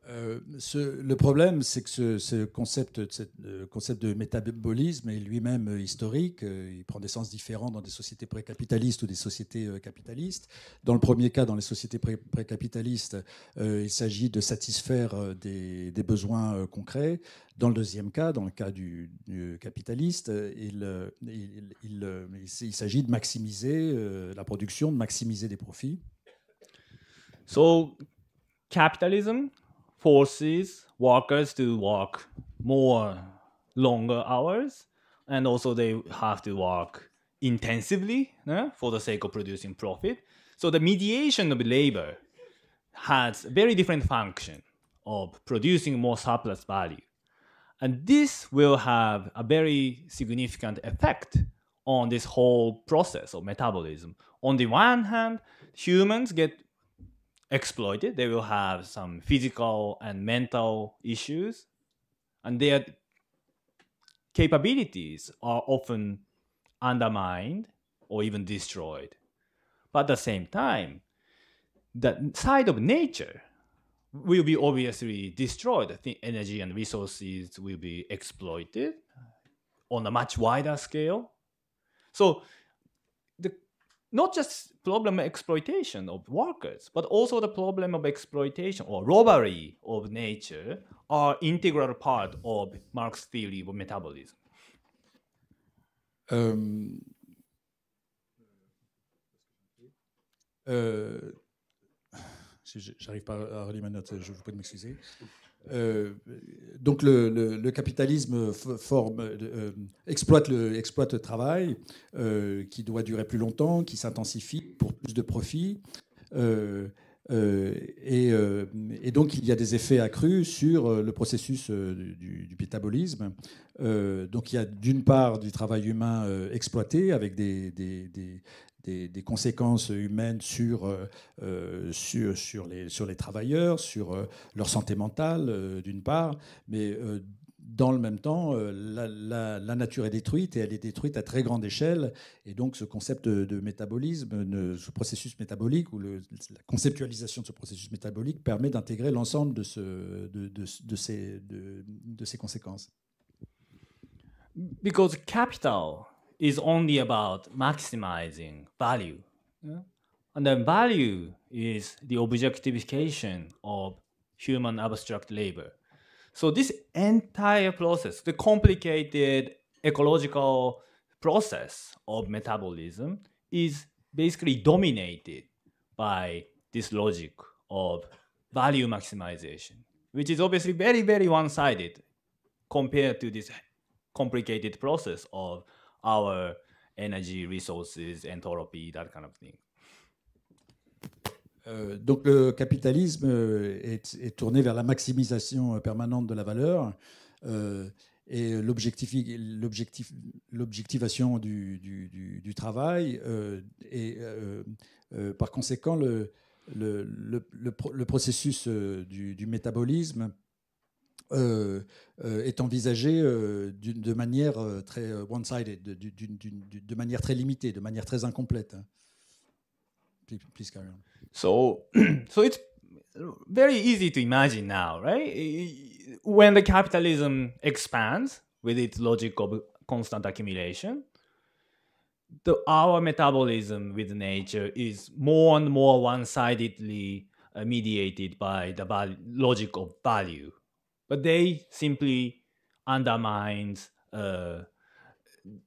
Euh, le problème, c'est que ce, concept, euh, concept de métabolisme est lui-même euh, historique. Il prend des sens différents dans des sociétés précapitalistes ou des sociétés capitalistes. Dans le premier cas, dans les sociétés précapitalistes, il s'agit de satisfaire des, besoins concrets. Dans le deuxième cas, dans le cas du, capitaliste, il, il, il s'agit de maximiser la production, de maximiser des profits. So capitalism forces workers to work more longer hours and also they have to work intensively yeah, for the sake of producing profit so the mediation of labor has very different function of producing more surplus value and this will have a very significant effect on this whole process of metabolism on the one hand humans get exploited. They will have some physical and mental issues, and their capabilities are often undermined or even destroyed. But at the same time, the side of nature will be obviously destroyed. The energy and resources will be exploited on a much wider scale. So not just problem exploitation of workers, but also the problem of exploitation or robbery of nature are integral part of Marx's theory of metabolism. Um, euh, J'arrive pas à relire ma note, je vous prie de m'excuser. Euh, donc le, capitalisme forme, euh, exploite, le, travail euh, qui doit durer plus longtemps, qui s'intensifie pour plus de profits. Et, donc il y a des effets accrus sur le processus du, du métabolisme. donc il y a d'une part du travail humain exploité avec des, des, conséquences humaines euh, euh, sur, sur, les, sur les travailleurs, sur euh, leur santé mentale, d'une part, mais dans le même temps, la, nature est détruite et elle est détruite à très grande échelle. Et donc, ce concept de, métabolisme, ce processus métabolique ou la conceptualisation de ce processus métabolique permet d'intégrer l'ensemble de, ce, de, ces, de ces conséquences. Because capital is only about maximizing value. Yeah? And then value is the objectification of human abstract labor. So this entire process, the complicated ecological process of metabolism is basically dominated by this logic of value maximization, which is obviously very, very one-sided compared to this complicated process of Euh, donc le capitalisme euh, est, tourné vers la maximisation euh, permanente de la valeur et l'objectivation du, du, du, du, travail et par conséquent le, le, le, le processus du, métabolisme euh, euh, est envisagé euh, de manière très one-sided, de, de, manière très limitée, de manière très incomplète. Hein. Please carry on. So, so it's very easy to imagine now, right? When the capitalism expands with its logic of constant accumulation, the, our metabolism with nature is more and more one-sidedly uh, mediated by the logic of value. but they simply undermines uh,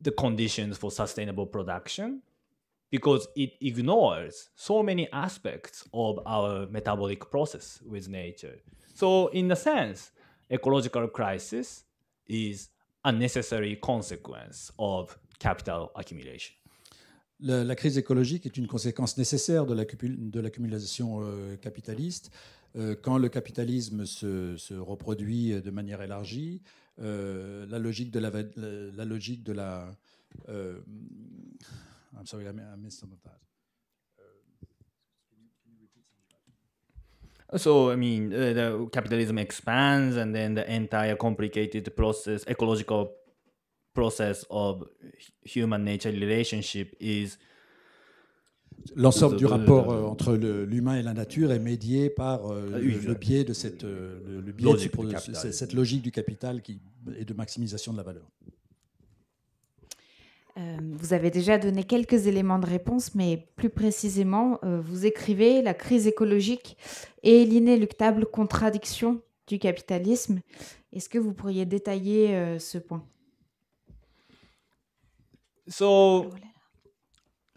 the conditions for sustainable production because it ignores so many aspects of our metabolic process with nature. So, in a sense, ecological crisis is a necessary consequence of capital accumulation. Le, la crise écologique est une conséquence nécessaire de l'accumulation euh, capitaliste. Euh, quand le capitalisme se, se, reproduit euh, de manière élargie, euh, la logique de la, la, logique de la euh, I'm sorry, I missed some of that. Uh, so, I mean, uh, the capitalism expands, and then the entire complicated process, ecological process of human nature relationship is L'ensemble du rapport euh, entre l'humain et la nature est médié par le, biais de cette, cette logique du capital qui, et de maximisation de la valeur. Euh, vous avez déjà donné quelques éléments de réponse, mais plus précisément, euh, vous écrivez la crise écologique et l'inéluctable contradiction du capitalisme. Est-ce que vous pourriez détailler ce point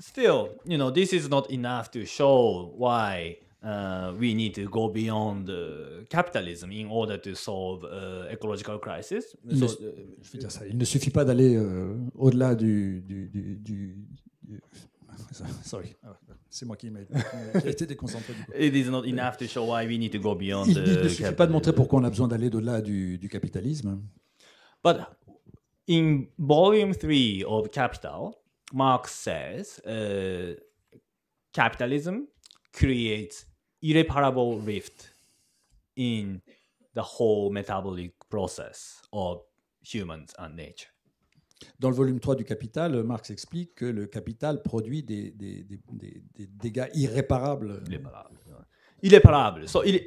still, you know, this is not enough to show why uh, we need to go beyond uh, capitalism in order to solve uh, ecological crisis. so, ne, uh, je veux dire ça, il ne suffit pas d'aller euh, au-delà du, du, du, du, du... Sorry. Oh, c'est moi qui ai été déconcentré. Du coup. It is not enough to show why we need to go beyond. Il, il uh, ne suffit pas de montrer pourquoi on a besoin d'aller au-delà du, du capitalisme. But in volume 3 of Capital, Marx says uh, capitalism creates irreparable rift in the whole metabolic process of humans and nature. Dans le volume 3 du Capital, Marx explique que le capital produit des, des, des, des dégâts irréparables. Irréparable. So, il,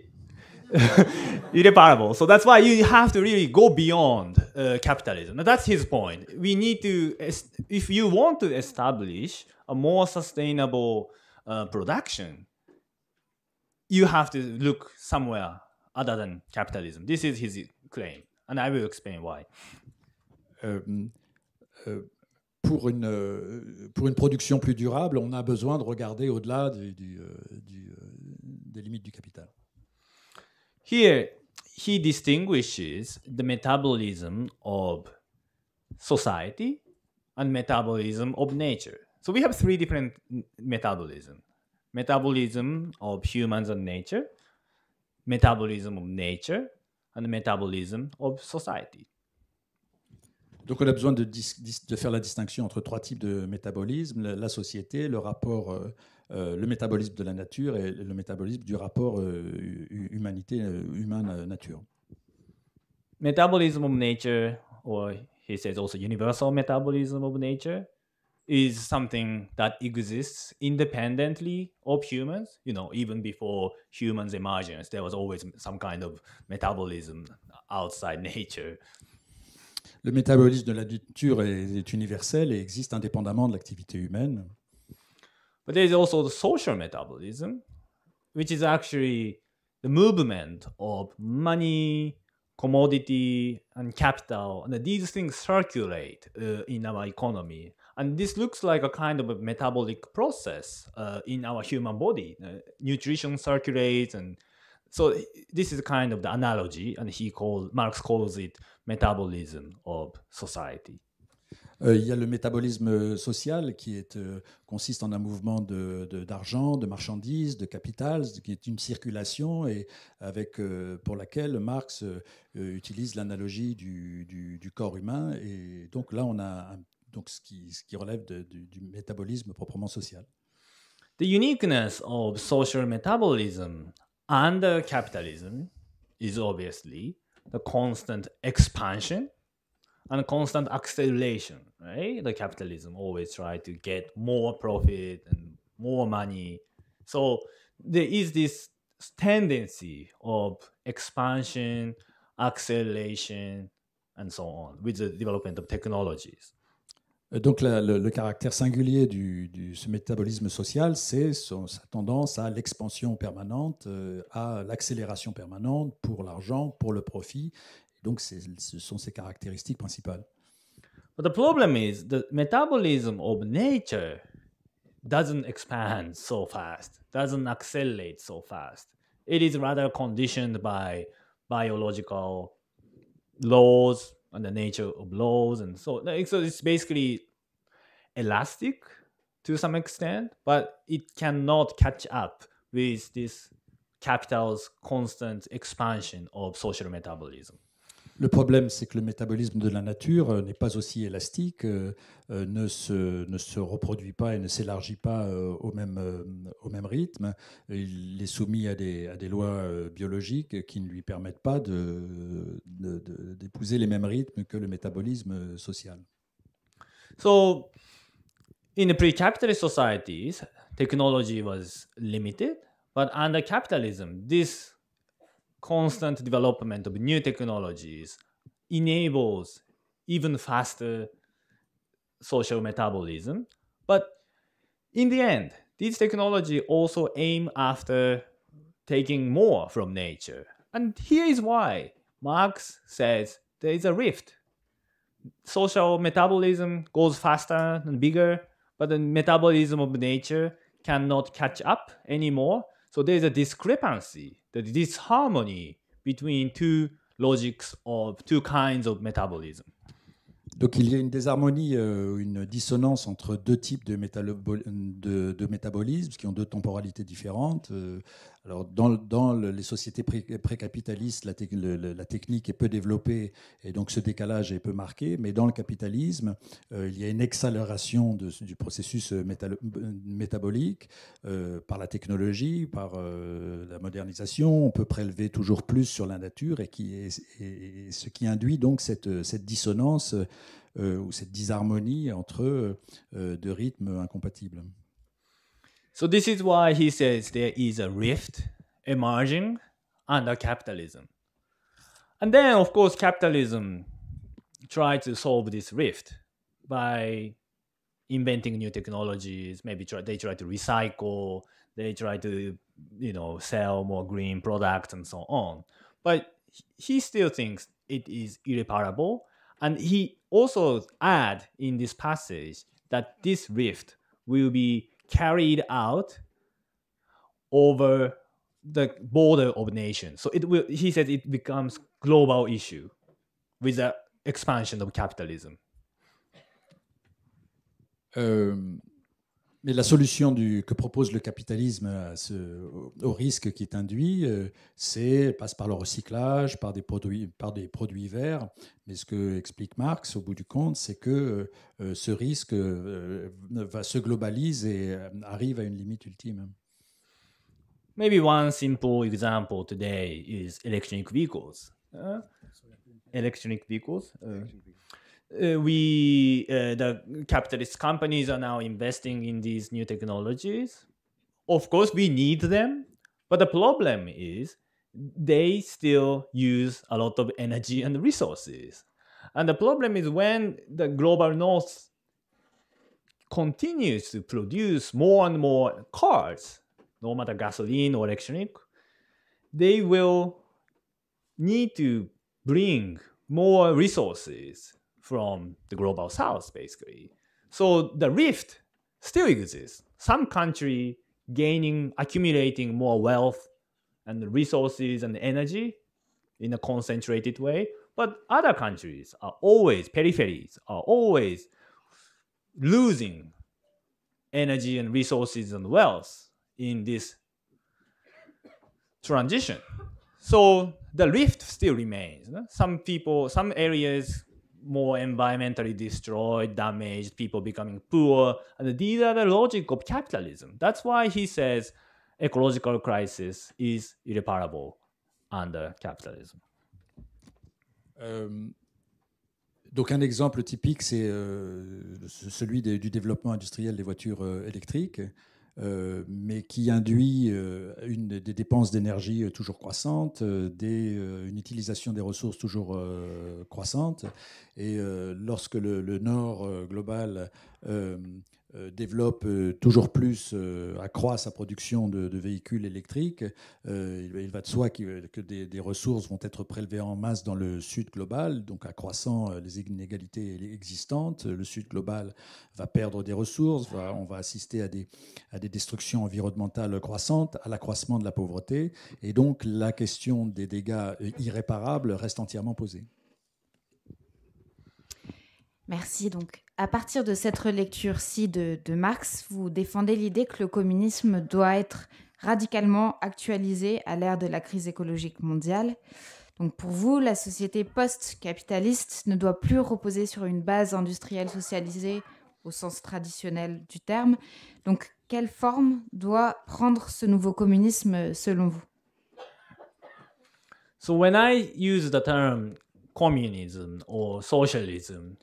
irreparable. So that's why you have to really go beyond uh, capitalism. That's his point. We need to, if you want to establish a more sustainable uh, production, you have to look somewhere other than capitalism. This is his claim, and I will explain why. Um, pour une, euh, pour une production plus durable, on a besoin de regarder au-delà du, du, des limites du capital. Here, he distinguishes the metabolism of society and metabolism of nature. So we have three different metabolism. Metabolism of humans and nature, metabolism of nature, and metabolism of society. Donc on a besoin de, de, faire la distinction entre trois types de métabolisme, la, société, le rapport euh, euh, le métabolisme de la nature et le métabolisme du rapport euh, humanité euh, humain euh, nature. Metabolism of nature, or he says also universal metabolism of nature, is something that exists independently of humans. You know, even before humans' emergence, there was always some kind of metabolism outside nature. Le métabolisme de la nature est universel et existe indépendamment de l'activité humaine. But there's also the social metabolism, which is actually the movement of money, commodity, and capital. And these things circulate uh, in our economy. And this looks like a kind of a metabolic process uh, in our human body. Uh, nutrition circulates and so uh, this is kind of the analogy, and he called Marx calls it metabolism of society. Euh, il y a le métabolisme euh, social qui euh, consiste en un mouvement d'argent, de, marchandises, de capital, qui est une circulation et avec, pour laquelle Marx utilise l'analogie du, corps humain. Et donc là, on a donc ce, qui, relève du, du métabolisme proprement social. The uniqueness of social metabolism under capitalism is obviously the constant expansion and constant acceleration, right? The capitalism always try to get more profit and more money. So there is this tendency of expansion, acceleration, and so on with the development of technologies. Euh, donc le, le, caractère singulier du, ce métabolisme social, c'est sa tendance à l'expansion permanente, euh, à l'accélération permanente pour l'argent, pour le profit, Donc, ce sont ses caractéristiques principales. But the problem is the metabolism of nature doesn't expand so fast, doesn't accelerate so fast. It is rather conditioned by biological laws and the nature of laws and so so it's basically elastic to some extent, but it cannot catch up with this capital's constant expansion of social metabolism. Le problème, c'est que le métabolisme de la nature euh, n'est pas aussi élastique, euh, euh, ne se, ne se reproduit pas et ne s'élargit pas au, même, au même rythme. Il est soumis à des, à des lois biologiques qui ne lui permettent pas d'épouser de, de, les mêmes rythmes que le métabolisme social. So, in the pre-capitalist societies, technology was limited, but under capitalism, this constant development of new technologies enables even faster social metabolism. But in the end, these technology also aim after taking more from nature. And here is why Marx says there is a rift. Social metabolism goes faster and bigger, but the metabolism of nature cannot catch up anymore. So there's a discrepancy, the disharmony between two logics of two kinds of metabolism. Donc il y a une désharmonie, euh, une dissonance entre deux types de, de, de, métabolisme qui ont deux temporalités différentes, euh, alors, dans, les sociétés précapitalistes, la, technique est peu développée et donc ce décalage est peu marqué, mais dans le capitalisme, euh, il y a une accélération du processus euh, euh, métabolique par la technologie, par la modernisation. On peut prélever toujours plus sur la nature et, ce qui induit donc cette dissonance ou cette disharmonie entre deux rythmes incompatibles. So this is why he says there is a rift emerging under capitalism. And then, of course, capitalism tried to solve this rift by inventing new technologies. Maybe try, they try to recycle, they try to, you know, sell more green products and so on. But he still thinks it is irreparable. And he also add in this passage that this rift will be carried out over the border of nations. So it will, he says, it becomes global issue with the expansion of capitalism. Um, Mais la solution du, que propose le capitalisme au risque qui est induit, euh, c'est passe par le recyclage, par des produits, par des produits verts. Mais ce que explique Marx, au bout du compte, c'est que euh, euh, ce risque va se globalise et arrive à une limite ultime. Maybe one simple example today is electric vehicles. Uh, vehicles. uh, we uh, the capitalist companies are now investing in these new technologies of course we need them but the problem is they still use a lot of energy and resources and the problem is when the global north continues to produce more and more cars no matter gasoline or electric they will need to bring more resources from the global south, basically. So the rift still exists. Some country gaining, accumulating more wealth and resources and energy in a concentrated way, but other countries are always peripheries are always losing energy and resources and wealth in this transition. So the rift still remains. Some people, some areas more environmentally destroyed, damaged, people becoming poor. And these are the logic of capitalism. That's why he says ecological crisis is irreparable under capitalism. Um, donc un exemple typique, c'est euh, celui de, du développement industriel des voitures euh, électriques. Euh, mais qui induit euh, une, des dépenses d'énergie euh, toujours croissantes, une utilisation des ressources toujours croissante. Et lorsque le Nord global euh, développe euh, toujours plus, euh, accroît sa production de, véhicules électriques. il va de soi que, des, ressources vont être prélevées en masse dans le sud global, donc accroissant les inégalités existantes. Le sud global va perdre des ressources, on va assister à des destructions environnementales croissantes, à l'accroissement de la pauvreté. Et donc la question des dégâts irréparables reste entièrement posée. Merci. Donc, à partir de cette relecture-ci de, de, Marx, vous défendez l'idée que le communisme doit être radicalement actualisé à l'ère de la crise écologique mondiale. Donc, pour vous, la société post-capitaliste ne doit plus reposer sur une base industrielle socialisée au sens traditionnel du terme. Donc, quelle forme doit prendre ce nouveau communisme selon vous So, when I use the term communism or socialism,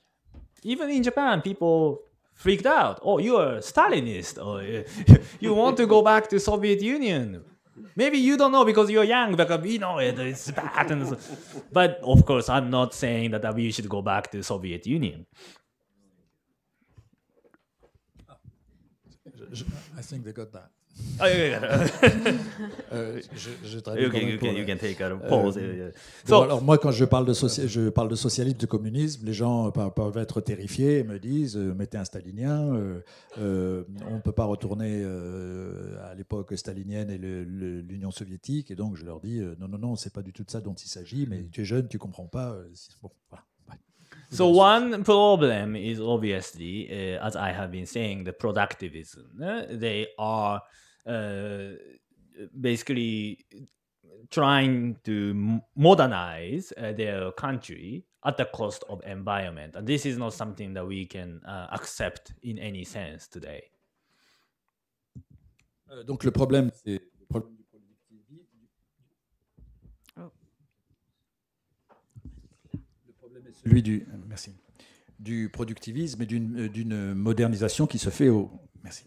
even in Japan, people freaked out. Oh, you're a Stalinist. Or oh, you want to go back to Soviet Union. Maybe you don't know because you're young, but uh, we know it. It's bad. And so, but of course, I'm not saying that we should go back to Soviet Union. I think they got that. je, pause. alors moi, quand je parle de, je parle de socialisme, de communisme, les gens euh, peuvent être terrifiés et me disent mais euh, mettez un stalinien. Euh, on ne peut pas retourner à l'époque stalinienne et l'Union soviétique. Et donc je leur dis non, non, non, c'est pas du tout ça dont il s'agit. Mais tu es jeune, tu comprends pas. Bon, voilà. So one problem is obviously, uh, as I have been saying, the productivism. Eh? they are euh, euh, basically trying to modernize uh, their country at the cost of environment and this is not something that we can uh, accept in any sense today euh, donc le problème c'est le problème du oh. celui du, merci, du productivisme et d'une modernisation qui se fait au, merci,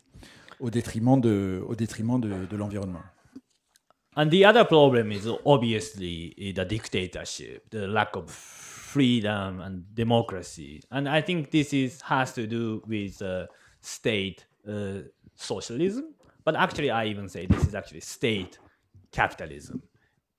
au détriment de, au détriment de, de l'environnement. And the other problem is obviously the dictatorship, the lack of freedom and democracy. And I think this is, has to do with uh, state uh, socialism. But actually, I even say this is actually state capitalism.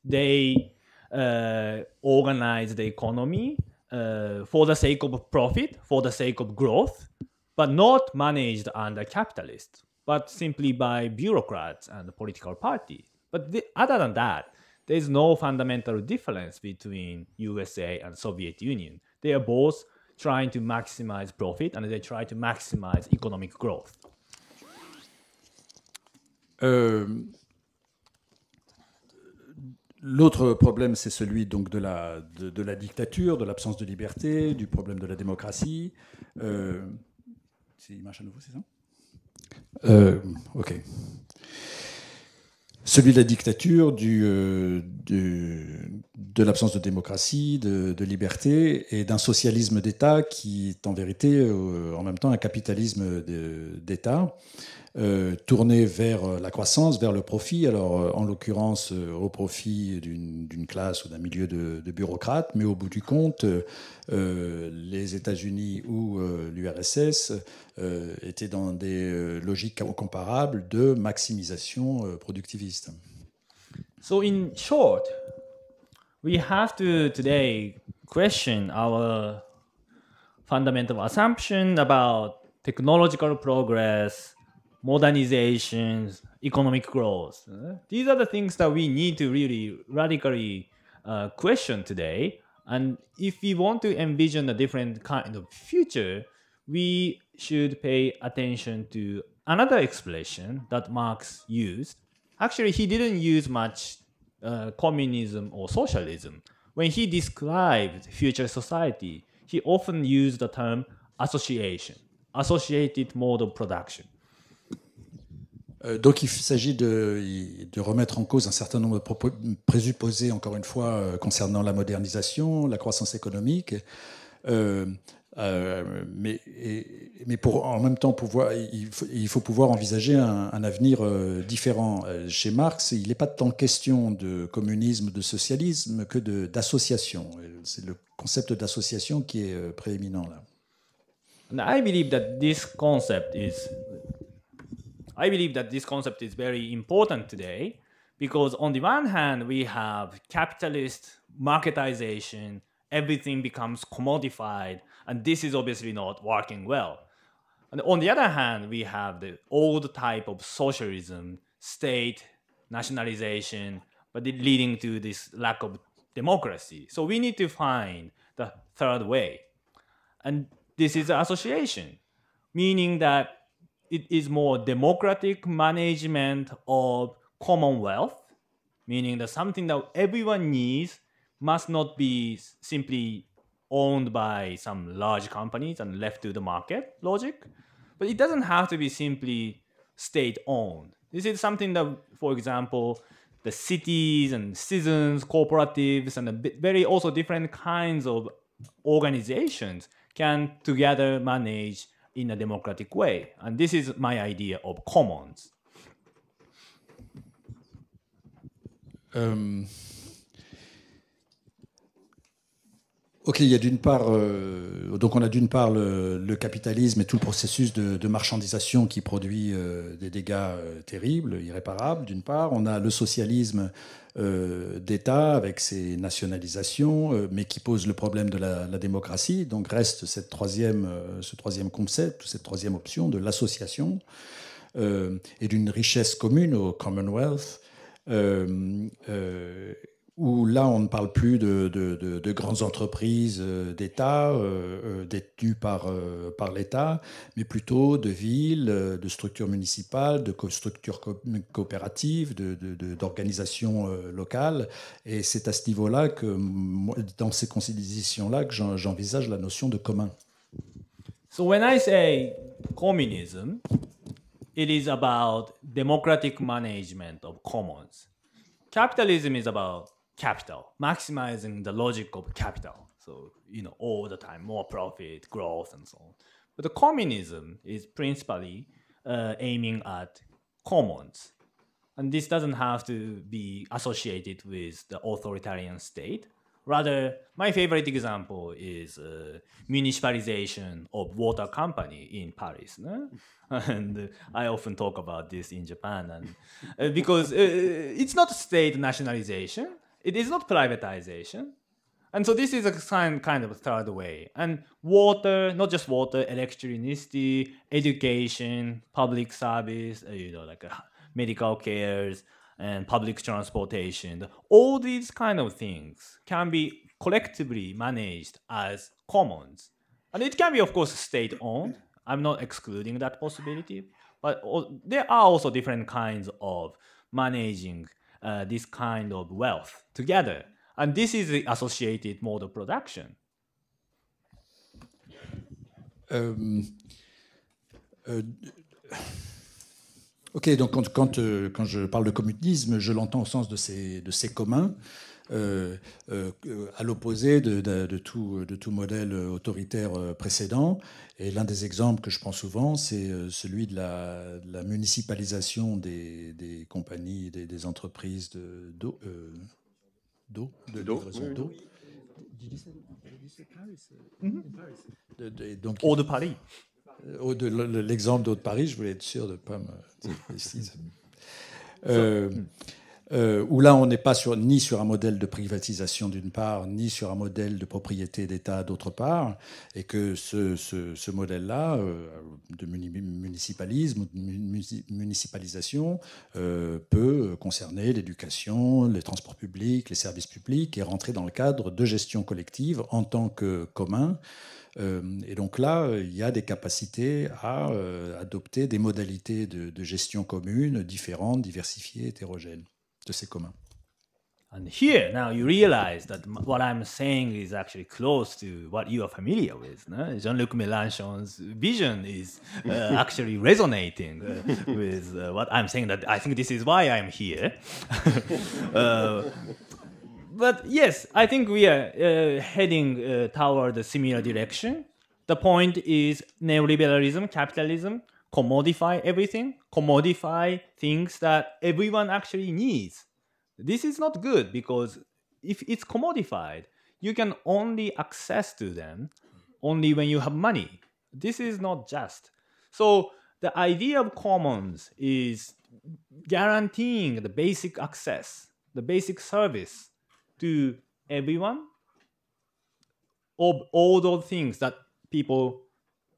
They uh, organize the economy uh, for the sake of profit, for the sake of growth, but not managed under capitalists but simply by bureaucrats and political parties. But the, other than that, there is no fundamental difference between USA and Soviet Union. They are both trying to maximize profit and they try to maximize economic growth. Euh, L'autre problème, c'est celui donc de la, de, de la dictature, de l'absence de liberté, du problème de la démocratie. Euh, c'est image à nouveau, c'est ça Euh, ok. Celui de la dictature, euh, de l'absence de démocratie, de, liberté et d'un socialisme d'État qui est en vérité euh, en même temps un capitalisme d'État euh, tourner vers euh, la croissance, vers le profit. Alors, euh, en l'occurrence, au profit d'une classe ou d'un milieu de, bureaucrates, mais au bout du compte, les États-Unis ou l'URSS étaient dans des logiques comparables de maximisation productiviste. So, in short, we have to today question our fundamental assumption about technological progress modernizations, economic growth. Uh, these are the things that we need to really radically uh, question today. And if we want to envision a different kind of future, we should pay attention to another expression that Marx used. Actually, he didn't use much uh, communism or socialism. When he described future society, he often used the term association, associated mode of production. Euh, donc il s'agit de, remettre en cause un certain nombre de présupposés, encore une fois, euh, concernant la modernisation, la croissance économique. Euh, mais, mais pour, en même temps, pouvoir, il, faut, pouvoir envisager un, avenir différent. Chez Marx, il n'est pas tant question de communisme, de socialisme que d'association. C'est le concept d'association qui est prééminent là. I believe concept is I believe that this concept is very important today because, on the one hand, we have capitalist marketization, everything becomes commodified, and this is obviously not working well. And on the other hand, we have the old type of socialism, state nationalization, but leading to this lack of democracy. So we need to find the third way. And this is association, meaning that it is more democratic management of commonwealth, meaning that something that everyone needs must not be simply owned by some large companies and left to the market logic. But it doesn't have to be simply state owned. This is something that, for example, the cities and citizens, cooperatives, and very also different kinds of organizations can together manage in a democratic way. And this is my idea of commons. Um, Ok, il y a d'une part, euh, donc on a d'une part le, capitalisme et tout le processus de, marchandisation qui produit euh, des dégâts euh, terribles, irréparables, d'une part. On a le socialisme d'État avec ses nationalisations, mais qui pose le problème de la, démocratie. Donc reste cette troisième, ce troisième concept, cette troisième option de l'association et d'une richesse commune au Commonwealth où là, on ne parle plus de, grandes entreprises euh, d'État euh, euh détenues par, euh, par l'État, mais plutôt de villes, de structures municipales, de structures coopératives, d'organisations locales. Et c'est à ce niveau-là que, dans ces considérations-là, que j'envisage la notion de commun. So when I say communism, it is about democratic management of commons. Capitalism is about capital, maximizing the logic of capital. So, you know, all the time, more profit, growth, and so on. But the communism is principally uh, aiming at commons. And this doesn't have to be associated with the authoritarian state. Rather, my favorite example is uh, municipalization of water company in Paris. No? And uh, I often talk about this in Japan, and uh, because uh, it's not state nationalization, it is not privatization. And so this is a kind, kind of third way. And water, not just water, electricity, education, public service, uh, you know, like uh, medical cares and public transportation. All these kind of things can be collectively managed as commons. And it can be, of course, state owned. I'm not excluding that possibility. But there are also different kinds of managing uh, this kind of wealth together. And this is the associated mode of production. Um, uh, ok, donc quand, quand, euh, quand, je parle de communisme, je l'entends au sens de ces, de ces communs à l'opposé de, tout, de, tout, modèle autoritaire précédent. Et l'un des exemples que je prends souvent, c'est celui de la, municipalisation des, compagnies, des, entreprises d'eau. d'eau, d'eau. donc, Eau de Paris. Au de l'exemple d'eau de Paris, je voulais être sûr de ne pas me. euh, euh, où là, on n'est pas sur, ni sur un modèle de privatisation d'une part, ni sur un modèle de propriété d'État d'autre part, et que ce, modèle-là, euh, de municipalisme, de municipalisation, euh, peut concerner l'éducation, les transports publics, les services publics, et rentrer dans le cadre de gestion collective en tant que commun. Et donc là, il y a des capacités à adopter des modalités de, de gestion commune différentes, diversifiées, hétérogènes. de ces communs. And here now you realize that what I'm saying is actually close to what you are familiar with. No? Jean-Luc Mélenchon's vision is uh, actually resonating uh, with uh, what I'm saying. That I think this is why I'm here. Uh, but yes, I think we are uh, heading uh, toward a similar direction. The point is neoliberalism, capitalism commodify everything, commodify things that everyone actually needs. This is not good because if it's commodified, you can only access to them only when you have money. This is not just. So the idea of commons is guaranteeing the basic access, the basic service to everyone of all those things that people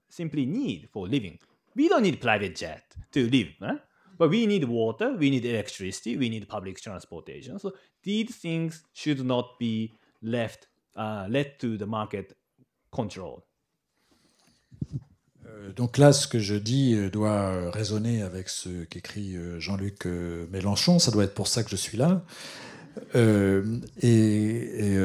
simply need for living. We don't need private jet to live, right? Eh? But we need water, we need electricity, we need public transportation. So these things should not be left uh, let to the market control. Euh, donc là, ce que je dis euh, doit euh, résonner avec ce qu'écrit Jean-Luc Mélenchon. Ça doit être pour ça que je suis là. Euh, et, et,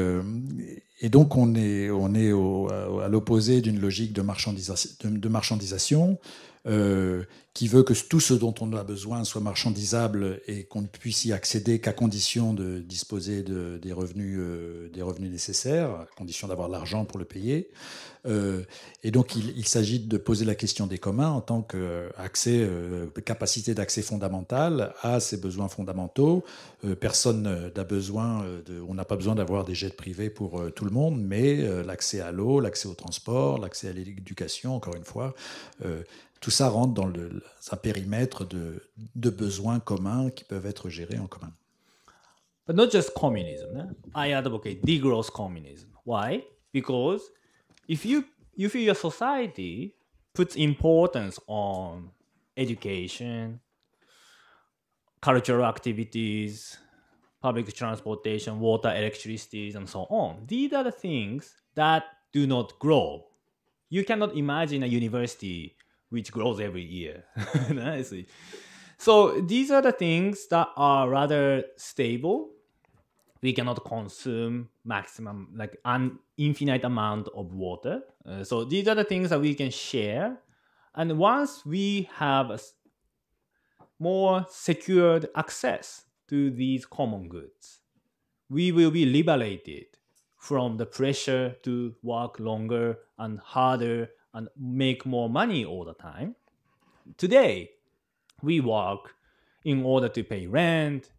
et, donc on est, on est au, à, l'opposé d'une logique de, marchandisation. de, de marchandisation, euh, qui veut que tout ce dont on a besoin soit marchandisable et qu'on ne puisse y accéder qu'à condition de disposer de, des, revenus, euh, des revenus nécessaires, à condition d'avoir l'argent pour le payer. Euh, et donc il, s'agit de poser la question des communs en tant que accès, capacité d'accès fondamental à ces besoins fondamentaux. personne n'a besoin, de, on n'a pas besoin d'avoir des jets privés pour tout le monde, mais l'accès à l'eau, l'accès au transport, l'accès à l'éducation, encore une fois tout ça rentre dans un périmètre de, besoins communs qui peuvent être gérés en commun. But not just communism. Eh? I advocate degrowth communism. Why? Because if you if your society puts importance on education, cultural activities, public transportation, water, electricity, and so on. These are the things that do not grow. You cannot imagine a university which grows every year. Nicely. So these are the things that are rather stable. We cannot consume maximum, like an infinite amount of water. Uh, so these are the things that we can share. And once we have a more secured access to these common goods, we will be liberated from the pressure to work longer and harder and make more money all the time. Today, we work in order to pay rent,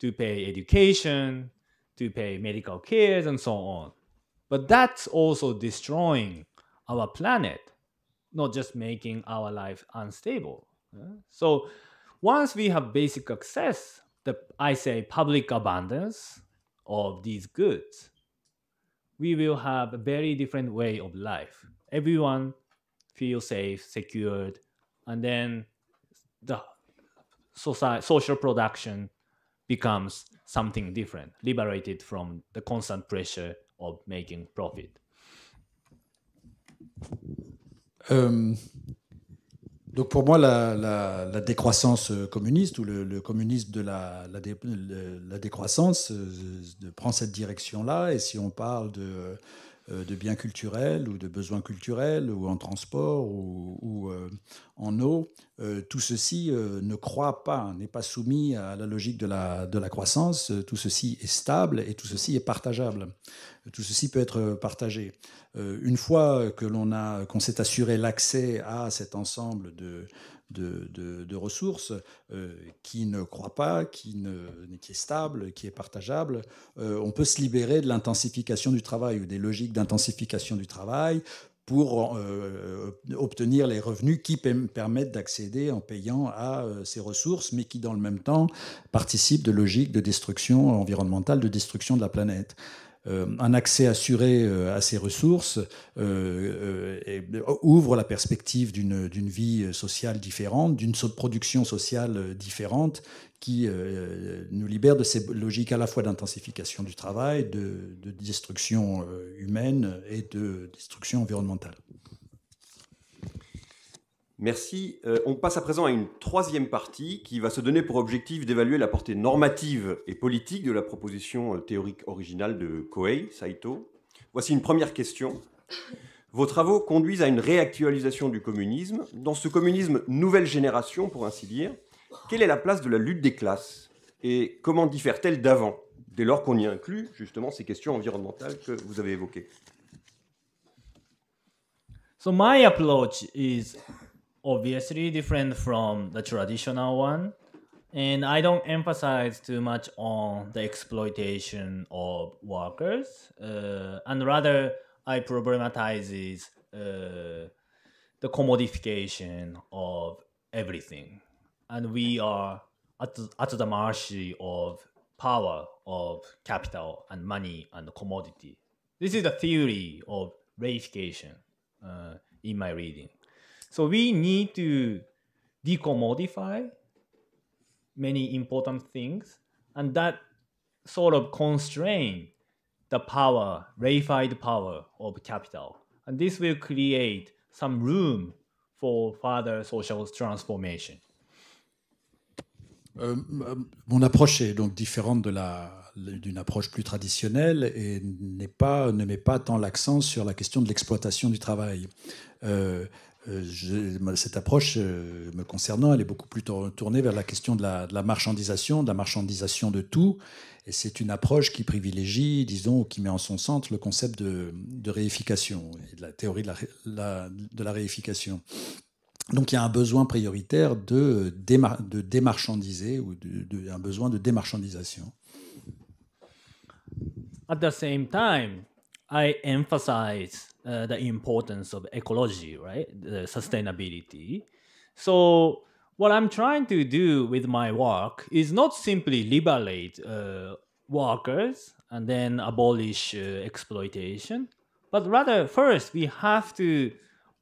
to pay education, to pay medical care, and so on. But that's also destroying our planet, not just making our life unstable. So once we have basic access, the I say public abundance of these goods, we will have a very different way of life. everyone monde safe, secured, and then the society, social production becomes something different, liberated from the constant pressure of making profit. Um... Donc pour moi, la, la, la décroissance euh, communiste ou le, communisme de la, la décroissance euh, prend cette direction-là. Et si on parle de euh, de biens culturels ou de besoins culturels ou en transport ou, euh, en eau, euh, tout ceci ne croit pas, n'est pas soumis à la logique de la, de la croissance, tout ceci est stable et tout ceci est partageable. Tout ceci peut être partagé. une fois que l'on a qu'on s'est assuré l'accès à cet ensemble de, de, ressources euh, qui ne croient pas, qui, ne, qui est stable, qui est partageable. Euh, on peut se libérer de l'intensification du travail ou des logiques d'intensification du travail pour euh, obtenir les revenus qui permettent d'accéder en payant à ces ressources, mais qui dans le même temps participent de logiques de destruction environnementale, de destruction de la planète. Euh, un accès assuré euh, à ces ressources euh, ouvre la perspective d'une vie sociale différente, d'une production sociale différente qui nous libère de ces logiques à la fois d'intensification du travail, de destruction humaine et de destruction environnementale. Merci. Euh, on passe à présent à une troisième partie qui va se donner pour objectif d'évaluer la portée normative et politique de la proposition euh, théorique originale de Kohei Saito. Voici une première question. Vos travaux conduisent à une réactualisation du communisme. Dans ce communisme nouvelle génération, pour ainsi dire, quelle est la place de la lutte des classes et comment diffère-t-elle d'avant, dès lors qu'on y inclut justement ces questions environnementales que vous avez évoquées So my approach is obviously different from the traditional one and i don't emphasize too much on the exploitation of workers uh, and rather i problematizes uh, the commodification of everything and we are at, at the mercy of power of capital and money and commodity this is the theory of reification uh, in my reading So we need to decommodify many important things, and that sort of constrain the power, reified power of capital. And this will create some room for further social transformation. Euh, mon approche est donc différente d'une approche plus traditionnelle et ne met pas tant l'accent sur la question de l'exploitation du travail. Euh, euh, cette approche euh, me concernant, elle est beaucoup plus tournée vers la question de la, marchandisation, de la marchandisation de tout. Et c'est une approche qui privilégie, disons, ou qui met en son centre le concept de, réification et de la théorie de la, réification. Donc il y a un besoin prioritaire de, de démarchandiser ou un besoin de démarchandisation. At the same time, I emphasize Uh, the importance of ecology, right? The sustainability. So what I'm trying to do with my work is not simply liberate uh, workers and then abolish uh, exploitation, but rather first we have to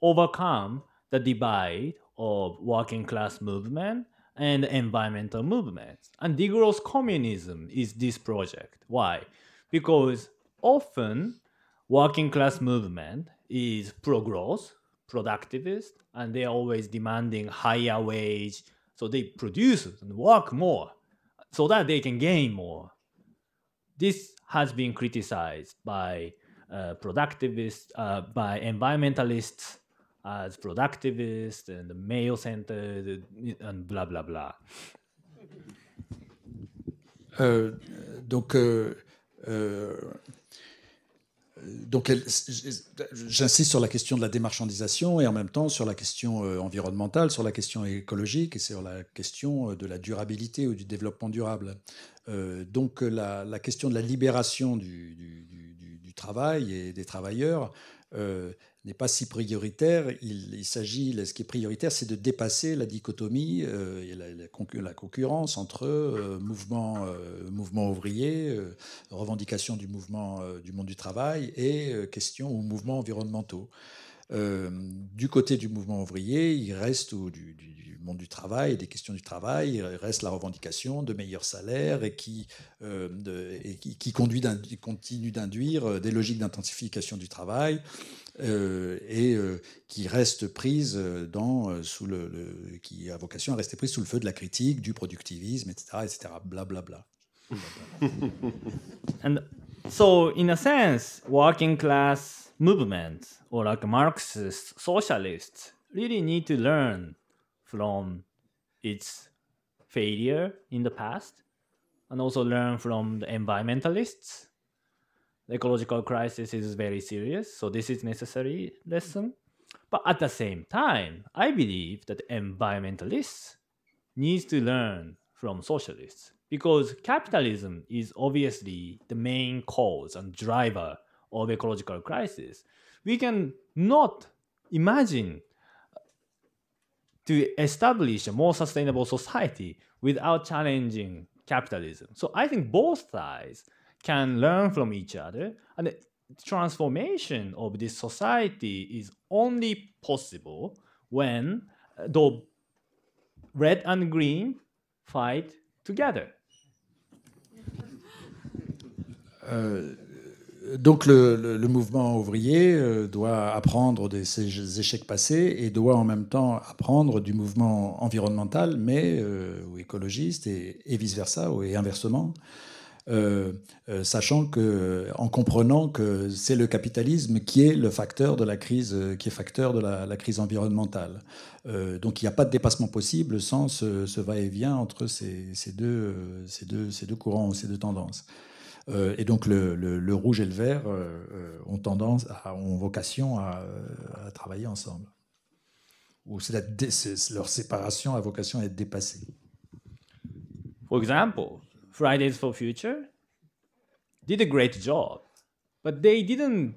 overcome the divide of working class movement and environmental movements. And degrowth communism is this project. Why? Because often working class movement is pro-growth, productivist, and they are always demanding higher wage. So they produce and work more so that they can gain more. This has been criticized by uh, productivists, uh, by environmentalists as productivists and male-centered and blah, blah, blah. Euh, donc, euh, euh, donc, j'insiste sur la question de la démarchandisation et en même temps sur la question euh, environnementale, sur la question écologique et sur la question euh, de la durabilité ou du développement durable. Euh, donc, la, question de la libération du travail et des travailleurs euh, n'est pas si prioritaire. Il, s'agit, ce qui est prioritaire, c'est de dépasser la dichotomie euh, et la, concurrence entre euh, mouvement, ouvrier, revendication du mouvement du monde du travail et question ou mouvements environnementaux. du côté du mouvement ouvrier, il reste, ou du monde du travail et des questions du travail euh, reste la revendication de meilleurs salaires et qui, euh, de, et qui, conduit continue d'induire euh, des logiques d'intensification du travail et qui reste prise dans, sous le, qui a vocation à rester prise sous le feu de la critique, du productivisme, etc., etc. bla Bla, bla. And so, in a sense, working class movement or like Marxist socialists really need to learn from its failure in the past and also learn from the environmentalists. The ecological crisis is very serious, so this is necessary lesson. But at the same time, I believe that environmentalists needs to learn from socialists because capitalism is obviously the main cause and driver of ecological crisis. We can not imagine to establish a more sustainable society without challenging capitalism. So I think both sides can learn from each other, and the transformation of this society is only possible when uh, the red and green fight together. Uh, donc le, mouvement ouvrier euh, doit apprendre de ses échecs passés et doit en même temps apprendre du mouvement environnemental, mais euh, ou écologiste et, vice versa et inversement, euh, sachant que en comprenant que c'est le capitalisme qui est le facteur de la crise, qui est facteur de la, crise environnementale. donc il n'y a pas de dépassement possible sans ce, va-et-vient entre ces, deux, ces, deux, ces deux courants, ces deux tendances. Euh, et donc le, le, rouge et le vert euh, euh, ont tendance, à, ont vocation à, travailler ensemble. Ou c'est leur séparation a vocation à être dépassée. For example, Fridays for Future did a great job, but they didn't.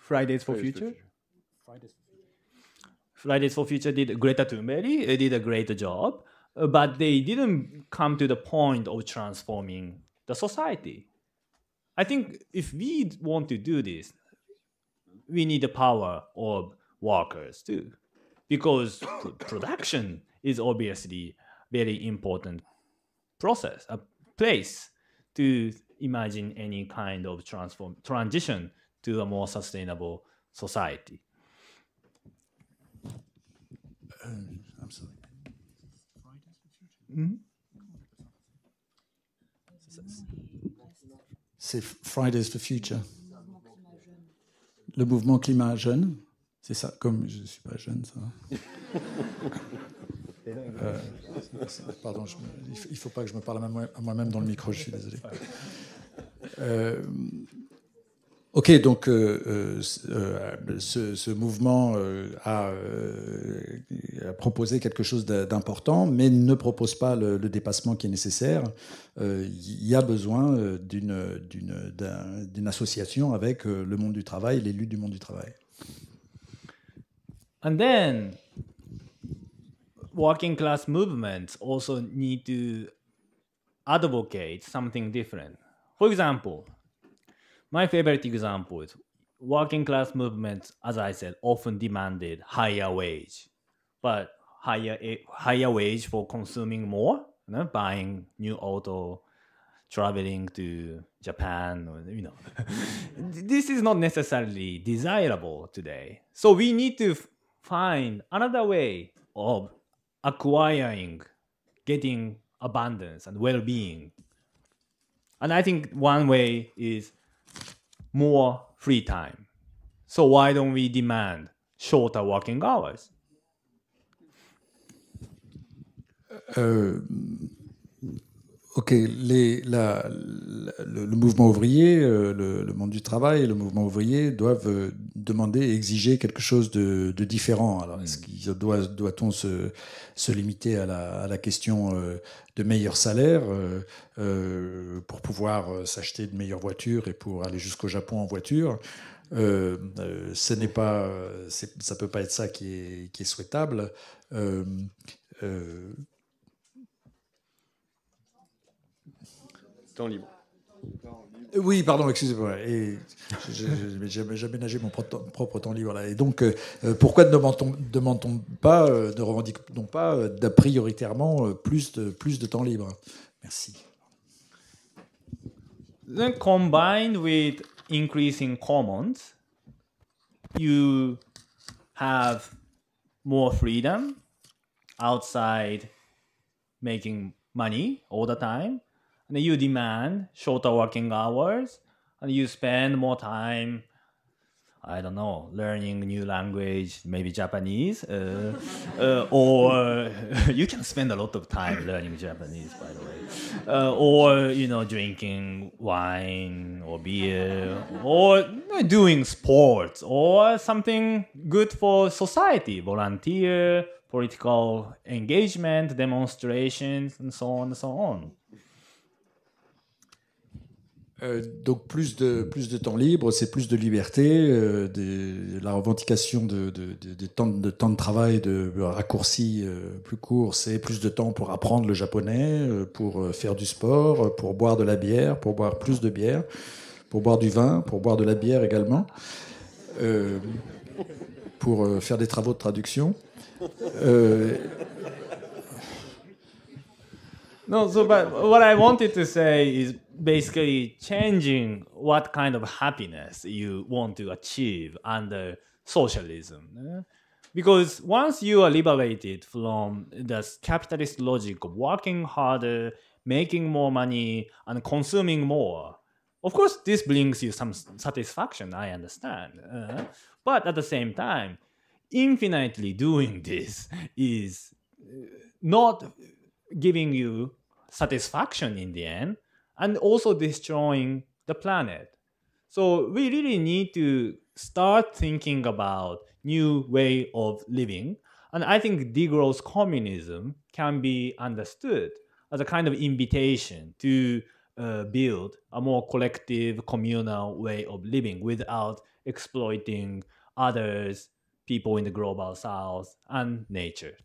Fridays for Future. Fridays for Future did fait un did a great job, but they didn't come to the point of transforming the society. I think if we want to do this, we need the power of workers too, because production is obviously very important process, a place to imagine any kind of transform transition to a more sustainable society. Um, I'm sorry. Mm -hmm. c'est Fridays for Future. Le mouvement climat jeune, c'est ça, comme je ne suis pas jeune, ça. Euh, pardon, il ne faut pas que je me parle à moi-même dans le micro, je suis désolé. Euh, Ok, donc euh, euh, euh, ce, mouvement a, proposé quelque chose d'important, mais ne propose pas le, dépassement qui est nécessaire. Il y a besoin d'une association avec le monde du travail, les du monde du travail. And then, working class movements also need to advocate something different. For example, My favorite example is working class movements, as I said, often demanded higher wage, but higher higher wage for consuming more, you know, buying new auto, traveling to Japan, or, you know, this is not necessarily desirable today. So we need to find another way of acquiring, getting abundance and well-being. And I think one way is more free time. So why don't we demand shorter working hours? Uh, Ok, les, le, mouvement ouvrier, euh, le, monde du travail, le mouvement ouvrier doivent euh, demander exiger quelque chose de, différent. Alors, ce mm. doit, on se, limiter à la, question euh, de meilleurs salaires pour pouvoir s'acheter de meilleures voitures et pour aller jusqu'au Japon en voiture Ça ce n'est pas, ça peut pas être ça qui est, souhaitable. libre. Oui, pardon, excusez-moi. J'ai aménagé mon propre temps libre. Là. Et donc, euh, euh, pourquoi ne demande pas, de ne revendique pas euh, euh prioritairement plus de, plus de temps libre Merci. Then combined with increasing commons, you have more freedom outside making money all the time. and you demand shorter working hours and you spend more time I don't know, learning new language, maybe Japanese, uh, uh, or you can spend a lot of time learning Japanese, by the way, uh, or you know, drinking wine or beer, or doing sports, or something good for society, volunteer, political engagement, demonstrations, and so on and so on. Euh, donc plus de, plus de temps libre, c'est plus de liberté, euh, la revendication de, de, temps, de temps de travail, de raccourcis euh, plus courts, c'est plus de temps pour apprendre le japonais, pour faire du sport, pour boire de la bière, pour boire plus de bière, pour boire du vin, pour boire de la bière également, pour faire des travaux de traduction. non so what I wanted to basically changing what kind of happiness you want to achieve under socialism. Eh? Because once you are liberated from the capitalist logic of working harder, making more money, and consuming more, of course, this brings you some satisfaction, I understand. Eh? but at the same time, infinitely doing this is eh, not giving you satisfaction in the end and also destroying the planet. So we really need to start thinking about new way of living. And I think degrowth communism can be understood as a kind of invitation to uh, build a more collective, communal way of living without exploiting others, people in the global south, and nature.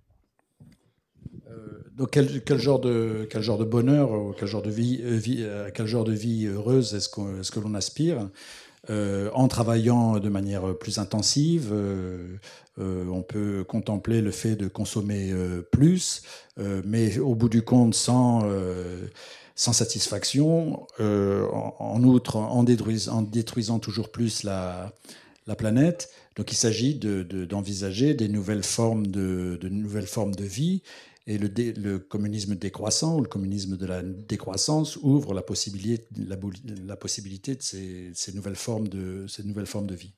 Euh, donc quel, genre de, quel genre de bonheur, euh, quel genre de vie, euh, quel genre de vie heureuse est-ce que, est que l'on aspire en travaillant de manière plus intensive, on peut contempler le fait de consommer plus, mais au bout du compte, sans, sans satisfaction, en, outre, en détruisant, toujours plus la, la planète. Donc il s'agit d'envisager des nouvelles formes de, de nouvelles formes de vie et le, communisme décroissant ou le communisme de la décroissance ouvre la possibilité, de ces, nouvelles formes de, de vie.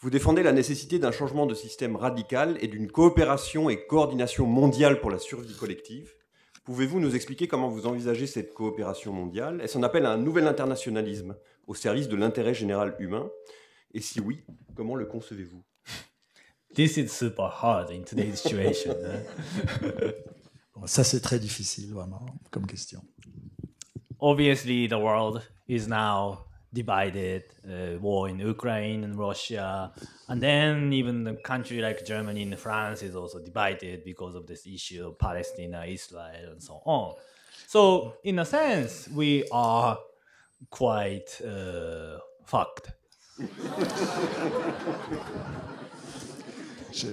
Vous défendez la nécessité d'un changement de système radical et d'une coopération et coordination mondiale pour la survie collective. Pouvez-vous nous expliquer comment vous envisagez cette coopération mondiale Est-ce qu'on appelle un nouvel internationalisme au service de l'intérêt général humain. Et si oui, comment le concevez-vous This is super hard in today's situation. Ça, c'est très difficile, vraiment, comme question. Obviously, the world is now divided uh, war in Ukraine and Russia. And then even the country like Germany and France is also divided because of this issue of Palestine, Israel, and so on. So, in a sense, we are quite uh, fucked.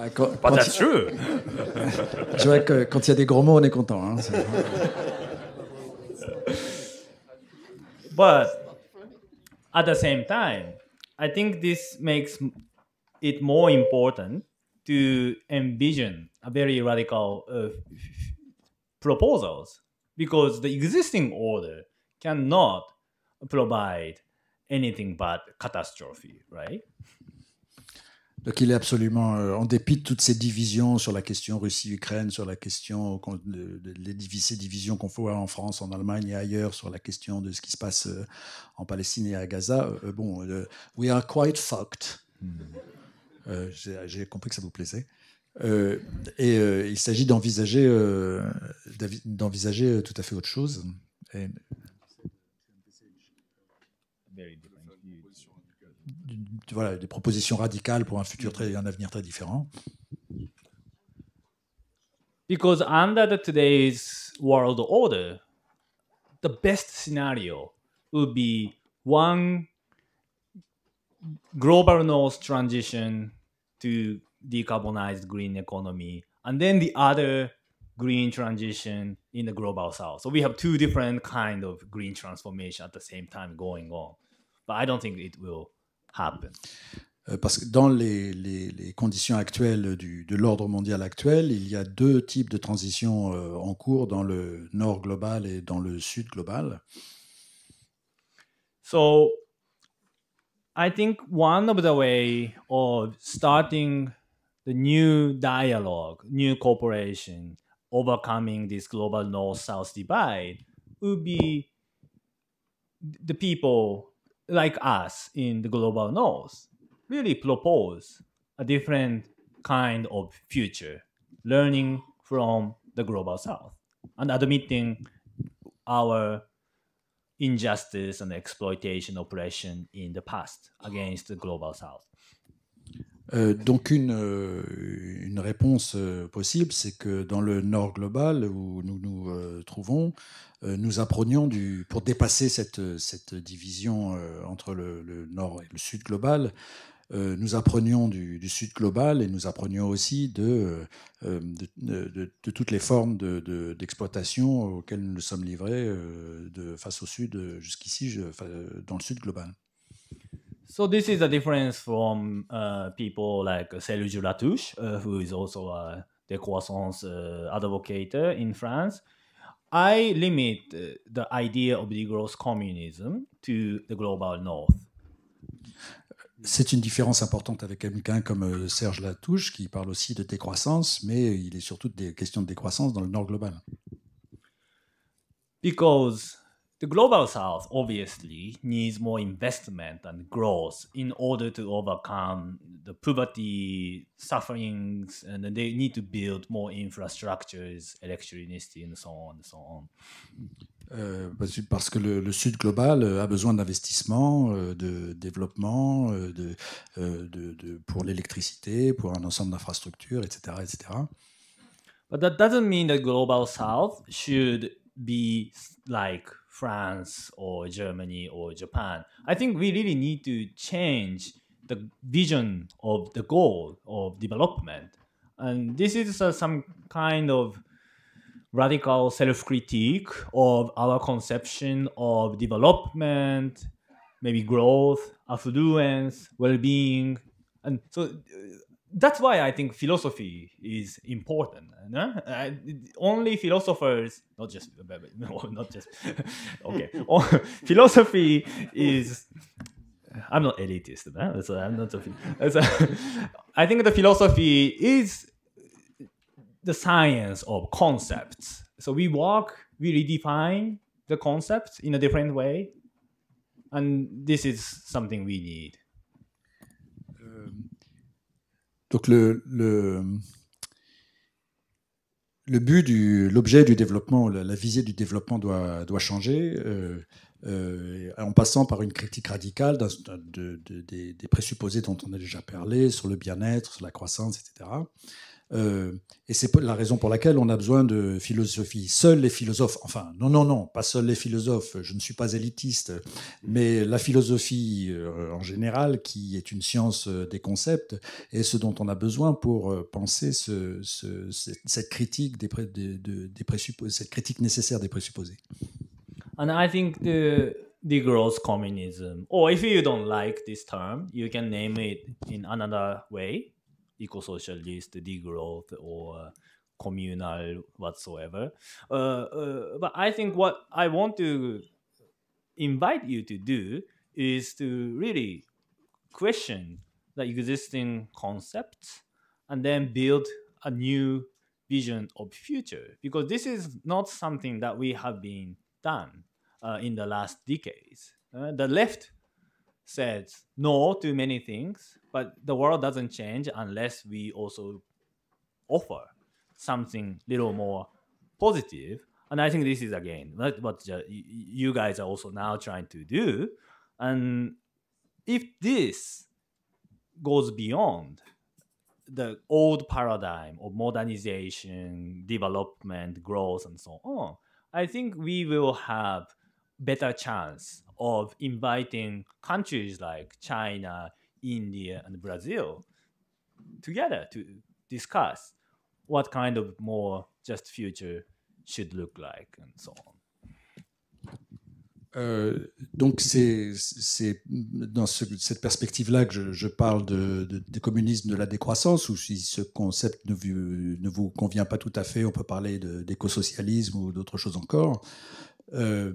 Ah, quand, But quand that's true. Je vois que quand il y a des gros mots, on est content. Hein. But at the same time, I think this makes it more important to envision a very radical uh, proposals because the existing order cannot provide catastrophe, Donc il est absolument, euh, en dépit de toutes ces divisions sur la question Russie-Ukraine, sur la question de, divisions qu'on voit en France, en Allemagne et ailleurs, sur la question de ce qui se passe euh, en Palestine et à Gaza, euh, bon, we are quite fucked. Hmm. J'ai compris que ça vous plaisait. et il s'agit d'envisager d'envisager tout à fait autre chose. Et voilà, des propositions radicales pour un futur très, un avenir très différent. Because under the today's world order, the best scenario would be one global north transition to decarbonized green economy and then the other green transition in the global south so we have two different kind of green transformation at the same time going on but i don't think it will Euh, parce que dans les, conditions actuelles de l'ordre mondial actuel, il y a deux types de transitions euh, en cours dans le nord global et dans le sud global. So, I think one of the way of starting the new dialogue, new cooperation, overcoming this global north-south divide would be the people like us in the global north really propose a different kind of future, learning from the global south and admitting our injustice and exploitation, oppression in the past against the global south. Euh, donc une, euh, réponse euh, possible, c'est que dans le nord global où nous nous trouvons, nous apprenions du, pour dépasser cette, division entre le, nord et le sud global, nous apprenions du, sud global et nous apprenions aussi de, toutes les formes d'exploitation auxquelles nous sommes livrés de face au sud jusqu'ici, dans le sud global. So this is a difference from uh, people like Serge Latouche, uh, who is also a uh, décroissance uh, advocate in France. I limit the idea of the growth communism to the global north. C'est une différence importante avec quelqu'un comme euh, Serge Latouche qui parle aussi de décroissance, mais il est surtout des questions de décroissance dans le nord global. Because The global south obviously needs more investment and growth in order to overcome the poverty, sufferings, and they need to build more infrastructures, electricity, and so on and so on. Euh, parce que le, le, Sud global euh, a besoin d'investissements, euh, de développement, euh, de, de, de pour l'électricité, pour un ensemble d'infrastructures, etc., etc. But that doesn't mean the global south should be like France or Germany or Japan. I think we really need to change the vision of the goal of development. And this is uh, some kind of radical self critique of our conception of development, maybe growth, affluence, well being. And so uh, that's why I think philosophy is important. Eh? No? only philosophers, not just, not just, okay. philosophy is. I'm not elitist, eh? so I'm not. A, so I think the philosophy is the science of concepts. So we work, we redefine the concepts in a different way, and this is something we need. Donc le, but, du, l'objet du développement, la, visée du développement doit, changer. Euh, euh, en passant par une critique radicale des présupposés dont on a déjà parlé, sur le bien-être, sur la croissance, etc. Euh, et c'est la raison pour laquelle on a besoin de philosophie. Seuls les philosophes, enfin, non, non, non, pas seuls les philosophes, je ne suis pas élitiste, mais la philosophie euh, en général, qui est une science euh, des concepts, est ce dont on a besoin pour penser cette, critique des, cette critique nécessaire des présupposés. And I think the, the communism, or if you don't like this term, you can name it in another way. eco-socialist degrowth or uh, communal whatsoever. Uh, uh, but I think what I want to invite you to do is to really question the existing concepts and then build a new vision of future because this is not something that we have been done uh, in the last decades uh, the left said no to many things, but the world doesn't change unless we also offer something little more positive. And I think this is again what you guys are also now trying to do. And if this goes beyond the old paradigm of modernization, development, growth, and so on, I think we will have better chance of inviting countries like China, India, and Brazil together to discuss what kind of more just future should look like and so on. Euh, donc c'est dans ce, cette perspective-là que je, je parle de, de, de, communisme de la décroissance, ou si ce concept ne, ne, vous convient pas tout à fait, on peut parler d'écosocialisme ou d'autres choses encore. Euh,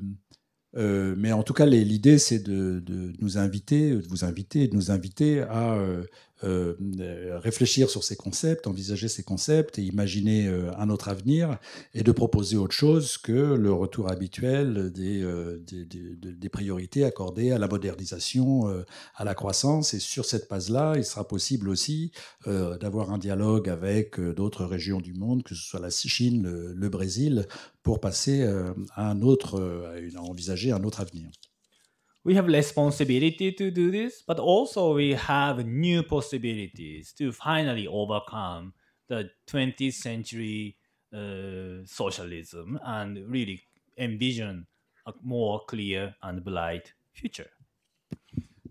euh, mais en tout cas, l'idée, c'est de, de, nous inviter, de vous inviter, de nous inviter à euh, euh, euh, réfléchir sur ces concepts, envisager ces concepts et imaginer euh, un autre avenir et de proposer autre chose que le retour habituel des, priorités accordées à la modernisation, à la croissance. Et sur cette base-là, il sera possible aussi d'avoir un dialogue avec d'autres régions du monde, que ce soit la Chine, le, le Brésil, pour passer à un autre, à envisager un autre avenir we have responsibility to do this, but also we have new possibilities to finally overcome the 20th century uh, socialism and really envision a more clear and bright future.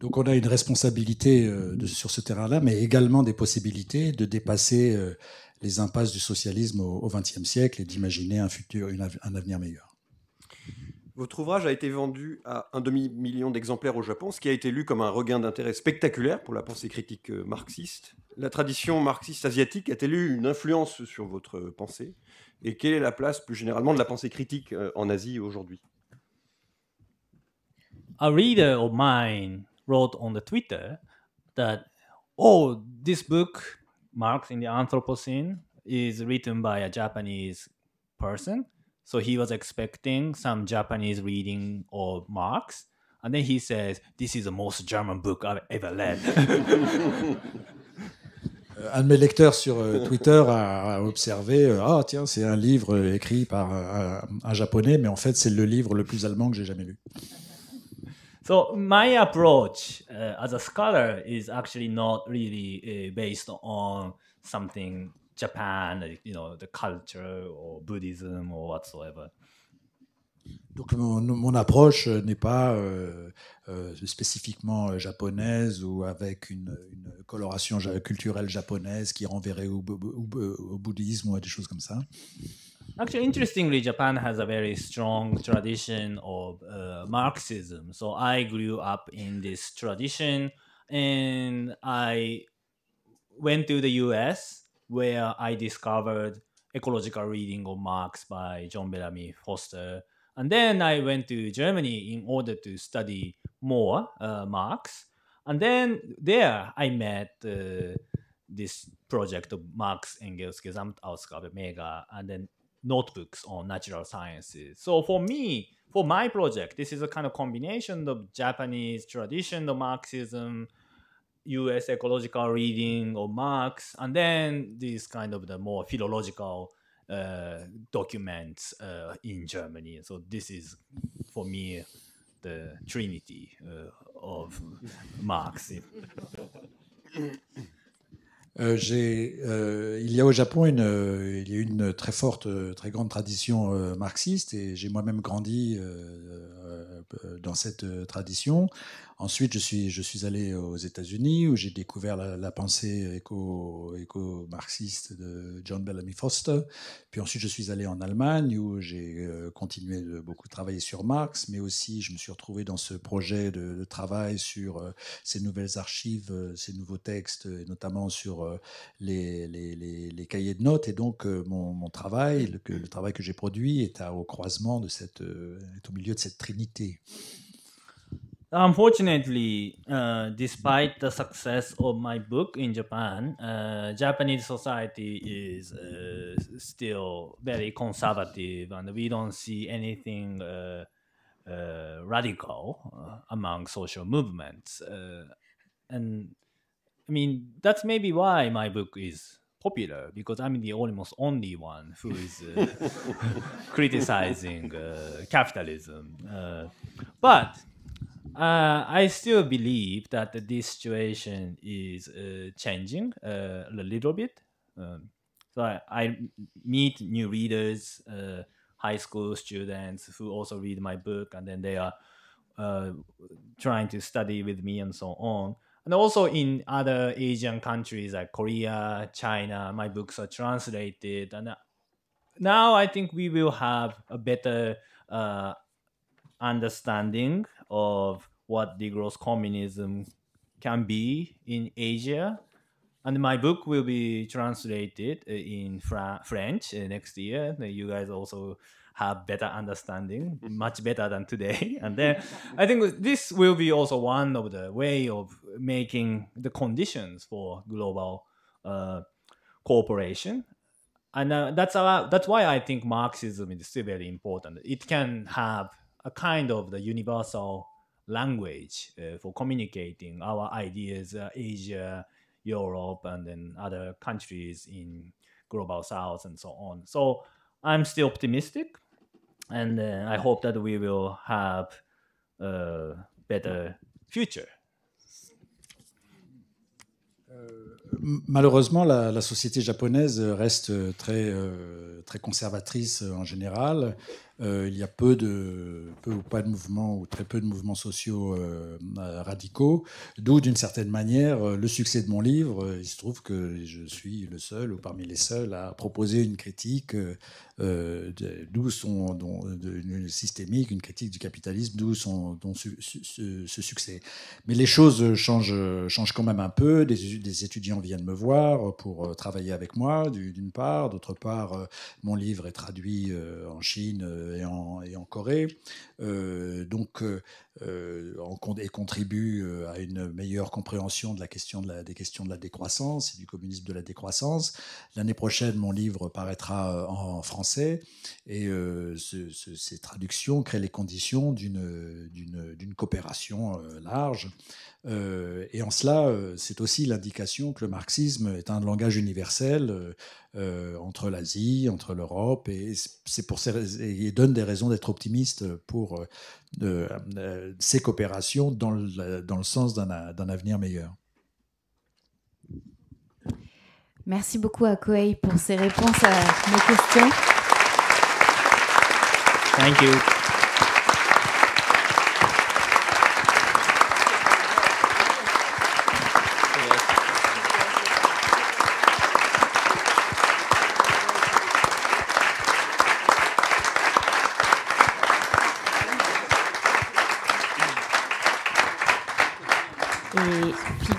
Donc on a une responsabilité euh, de, sur ce terrain-là, mais également des possibilités de dépasser euh, les impasses du socialisme au XXe siècle et d'imaginer un, futur, une, un avenir meilleur. Votre ouvrage a été vendu à un demi-million d'exemplaires au Japon, ce qui a été lu comme un regain d'intérêt spectaculaire pour la pensée critique euh, marxiste. La tradition marxiste asiatique a-t-elle eu une influence sur votre pensée Et quelle est la place plus généralement de la pensée critique euh, en Asie aujourd'hui A reader of mine wrote on the Twitter that, oh, this book, Marx in the Anthropocene, is written by a Japanese person. So he was expecting some Japanese reading or marks. And then he says, This is the most German book I've ever read. un de mes lecteurs sur euh, Twitter a, observé euh, Ah, tiens, c'est un livre euh, écrit par un, japonais, mais en fait, c'est le livre le plus allemand que j'ai jamais lu. So, my approach uh, as a scholar is actually not really uh, based on something Japan, uh, you know, the culture or Buddhism or whatsoever. Donc mon, mon approche euh, n'est pas euh, euh spécifiquement euh, japonaise ou avec une, coloration culturelle japonaise qui renverrait au, au, bouddhisme ou à des choses comme ça. Actually, interestingly, Japan has a very strong tradition of uh, Marxism. So I grew up in this tradition, and I went to the U.S. where I discovered ecological reading of Marx by John Bellamy Foster. And then I went to Germany in order to study more uh, Marx. And then there I met uh, this project of Marx, Engels, Gesamtausgabe, Mega, and then notebooks on natural sciences. So for me, for my project, this is a kind of combination of Japanese tradition of Marxism U.S. ecological reading of Marx, and then these kind of the more philological uh, documents uh, in Germany. So this is for me the trinity uh, of Marx. Euh, euh, il y a au Japon une, une très forte, très grande tradition euh, marxiste et j'ai moi-même grandi euh, dans cette euh, tradition. Ensuite, je suis, je suis allé aux États-Unis où j'ai découvert la, pensée éco-marxiste de John Bellamy Foster. Puis ensuite, je suis allé en Allemagne où j'ai euh, continué de beaucoup travailler sur Marx, mais aussi je me suis retrouvé dans ce projet de, travail sur ces nouvelles archives, ces nouveaux textes, et notamment sur les, les, cahiers de notes. Et donc, mon, travail, le, travail que j'ai produit est au croisement de cette, est au milieu de cette Unfortunately, uh, despite the success of my book in Japan, uh, Japanese society is uh, still very conservative, and we don't see anything uh, uh, radical uh, among social movements. and I mean, that's maybe why my book is popular because I'm the almost only one who is uh, criticizing uh, capitalism. Uh, but uh, I still believe that this situation is uh, changing uh, a little bit. Um, so I, I, meet new readers, high school students who also read my book, and then they are trying to study with me and so on. And also in other Asian countries like Korea, China, my books are translated. And uh, now I think we will have a better uh, understanding of what degrowth communism can be in Asia. And my book will be translated uh, in Fra- French uh, next year. You guys also have better understanding, mm. much better than today. And then I think this will be also one of the way of making the conditions for global uh, cooperation. And uh, that's a, that's why I think Marxism is still very important. It can have a kind of the universal language uh, for communicating our ideas, uh, Asia, Europe, and then other countries in global South and so on. So I'm still optimistic, and uh, I hope that we will have a uh, better future euh, malheureusement, la, société japonaise reste euh, très, euh, très conservatrice euh, en général. il y a peu, de, peu ou pas de mouvements, ou très peu de mouvements sociaux radicaux, d'où d'une certaine manière le succès de mon livre. Il se trouve que je suis le seul ou parmi les seuls à proposer une critique, d'où son, une systémique, une critique du capitalisme, d'où son dont ce, succès. Mais les choses changent, changent quand même un peu. Des, des étudiants viennent viennent me voir euh, pour euh, travailler avec moi, d'une part. D'autre part, euh, mon livre est traduit en Chine et en, en Corée. donc, et contribue à une meilleure compréhension de la question de la, des questions de la décroissance et du communisme de la décroissance. L'année prochaine, mon livre paraîtra en français et ces traductions créent les conditions d'une coopération large. Euh, et en cela, euh, c'est aussi l'indication que le marxisme est un langage universel euh, entre l'Asie, entre l'Europe, et c'est pour donne des raisons d'être optimiste pour ces coopérations dans le, dans le sens d'un avenir meilleur. Merci beaucoup à Koei pour ses réponses à mes questions. Thank you.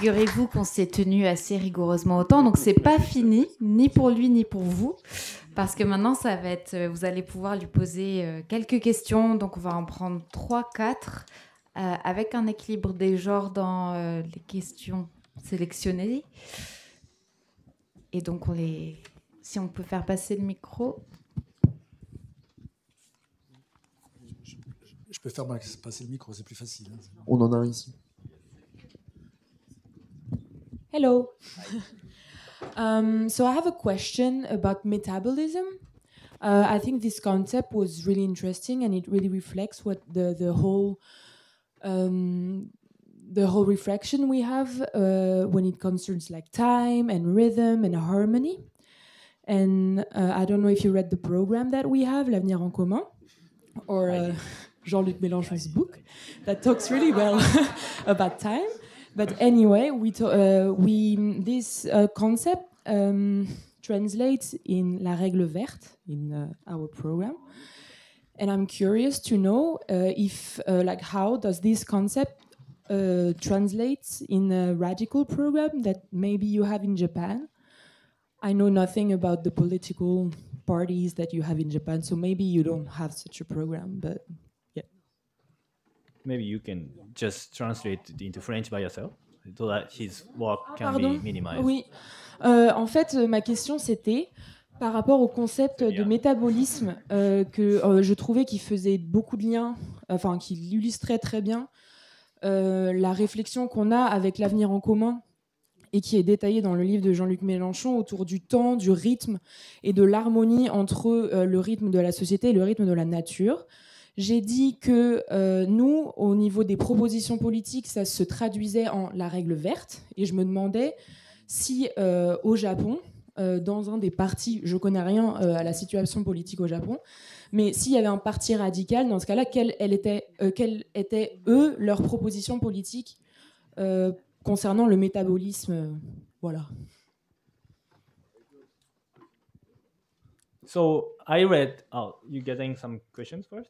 figurez-vous qu'on s'est tenu assez rigoureusement au temps, donc c'est pas fini, ni pour lui ni pour vous, parce que maintenant ça va être, euh, vous allez pouvoir lui poser euh, quelques questions, donc on va en prendre 3-4, euh, avec un équilibre des genres dans les questions sélectionnées. Et donc on les, si on peut faire passer le micro. Je peux faire passer le micro, c'est plus facile. Hein. On en a un ici. Hello. um, so I have a question about metabolism. Uh, I think this concept was really interesting, and it really reflects what the the whole um, the whole reflection we have uh, when it concerns like time and rhythm and harmony. And uh, I don't know if you read the program that we have, L'avenir en commun, or uh, Jean-Luc Mélenchon's book that talks really well about time. But anyway, we to, uh, we this uh, concept um, translates in La Règle Verte in uh, our program, and I'm curious to know if like how does this concept uh, translates in a radical program that maybe you have in Japan. I know nothing about the political parties that you have in Japan, so maybe you don't have such a program, but maybe you can just translate into French by yourself that his work ah, can Oui. Euh, en fait, ma question c'était par rapport au concept de métabolisme euh, que euh, je trouvais qui faisait beaucoup de liens, enfin qui illustrait très bien la réflexion qu'on a avec l'avenir en commun et qui est détaillée dans le livre de Jean-Luc Mélenchon autour du temps, du rythme et de l'harmonie entre le rythme de la société et le rythme de la nature. J'ai dit que euh, nous, au niveau des propositions politiques, ça se traduisait en la règle verte. Et je me demandais si euh, au Japon, euh, dans un des partis, je connais rien à la situation politique au Japon, mais s'il y avait un parti radical, dans ce cas-là, quelle, étaient, était, étaient eux, leurs propositions politiques concernant le métabolisme Voilà. So I read. Oh, you getting some questions first?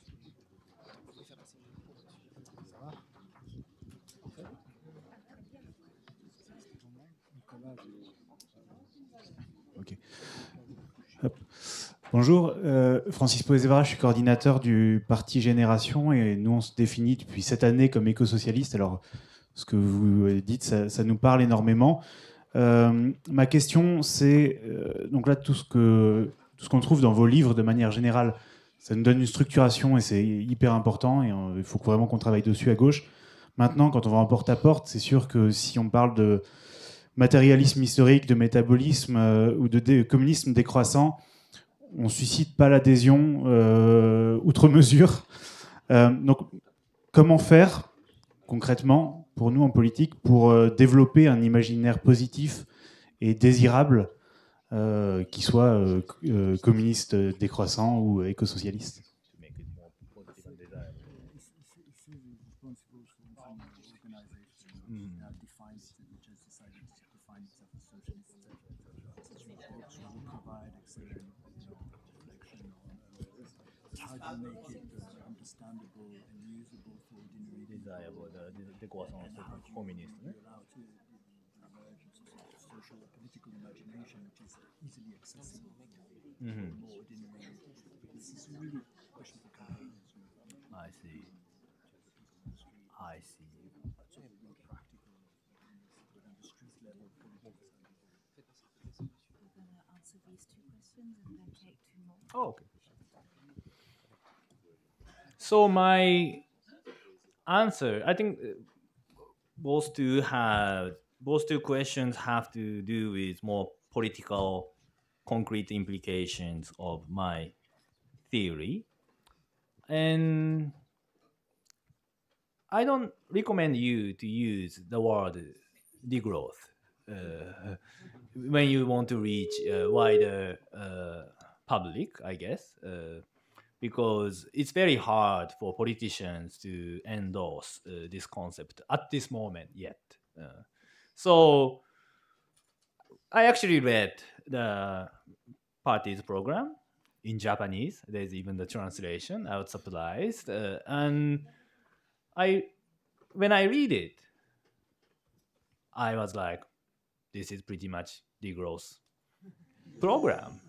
Bonjour, euh, Francis je suis coordinateur du parti Génération et nous on se définit depuis cette année comme écosocialiste. Alors ce que vous dites, ça, nous parle énormément. Euh, ma question, c'est euh, donc là tout ce que tout ce qu'on trouve dans vos livres de manière générale, ça nous donne une structuration et c'est hyper important et il faut vraiment qu'on travaille dessus à gauche. Maintenant, quand on va en porte à porte, c'est sûr que si on parle de matérialisme historique, de métabolisme euh, ou de communisme décroissant, on suscite pas l'adhésion euh, outre mesure. Euh, donc, comment faire concrètement pour nous en politique pour euh, développer un imaginaire positif et désirable qui soit communiste décroissant ou écosocialiste Mm-hmm. I see. I see. Oh, okay. So my answer, I think uh, both two have both two questions have to do with more political concrete implications of my theory. And I don't recommend you to use the word degrowth uh, when you want to reach a wider uh, public, I guess, uh, because it's very hard for politicians to endorse uh, this concept at this moment yet. Uh, so I actually read the party's program in Japanese. There's even the translation. I was surprised, uh, and I when I read it, I was like, this is pretty much the growth program.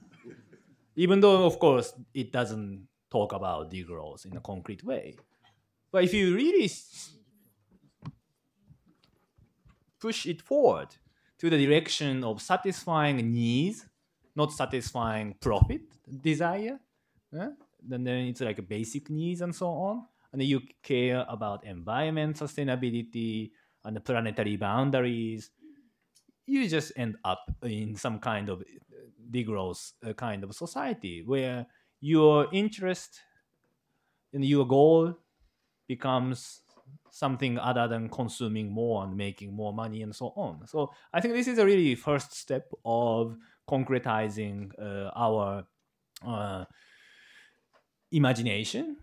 even though, of course, it doesn't talk about degrowth in a concrete way. But if you really push it forward, to the direction of satisfying needs, not satisfying profit desire. Yeah? And then it's like basic needs and so on. And you care about environment sustainability and planetary boundaries. You just end up in some kind of uh, degrowth uh, kind of society where your interest and your goal becomes something other than consuming more and making more money and so on. So I think this is a really first step of concretizing uh, our uh, imagination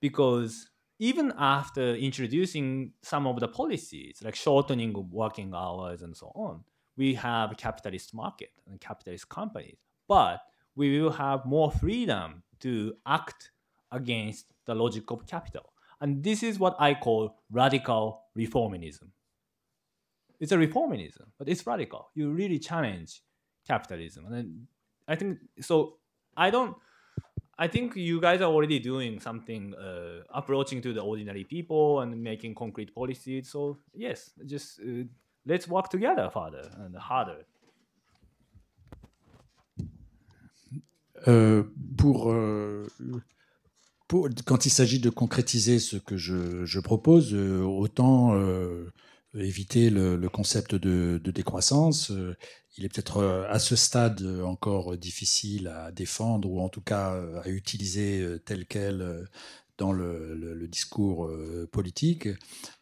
because even after introducing some of the policies like shortening of working hours and so on, we have capitalist market and capitalist companies, but we will have more freedom to act against the logic of capital. And this is what I call radical reformism. It's a reformism, but it's radical. You really challenge capitalism. And I think so. I don't. I think you guys are already doing something, uh, approaching to the ordinary people and making concrete policies. So yes, just uh, let's work together further and harder. Euh, pour euh, quand il s'agit de concrétiser ce que je, propose, euh, autant euh, éviter le, concept de, décroissance. Euh, il est peut-être à ce stade encore difficile à défendre ou en tout cas à utiliser tel quel dans le, discours politique.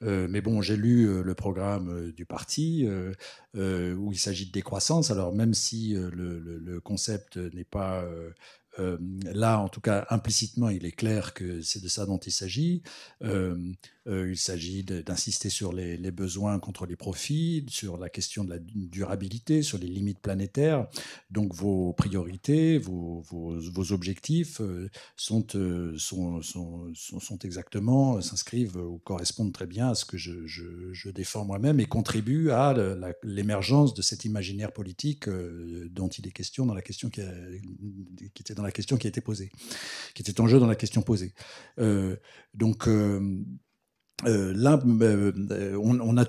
mais bon, j'ai lu le programme du parti où il s'agit de décroissance. Alors même si le, le concept n'est pas euh, là, en tout cas, implicitement, il est clair que c'est de ça dont il s'agit. Euh, euh, il s'agit d'insister sur les, besoins contre les profits, sur la question de la durabilité, sur les limites planétaires. Donc vos priorités, vos, objectifs euh, euh, sont, sont, exactement, s'inscrivent ou correspondent très bien à ce que je, défends moi-même et contribuent à l'émergence de cet imaginaire politique dont il est question dans la question qui, a, était dans la question qui a été posée, qui était en jeu dans la question posée. donc euh, là, euh, euh, on, est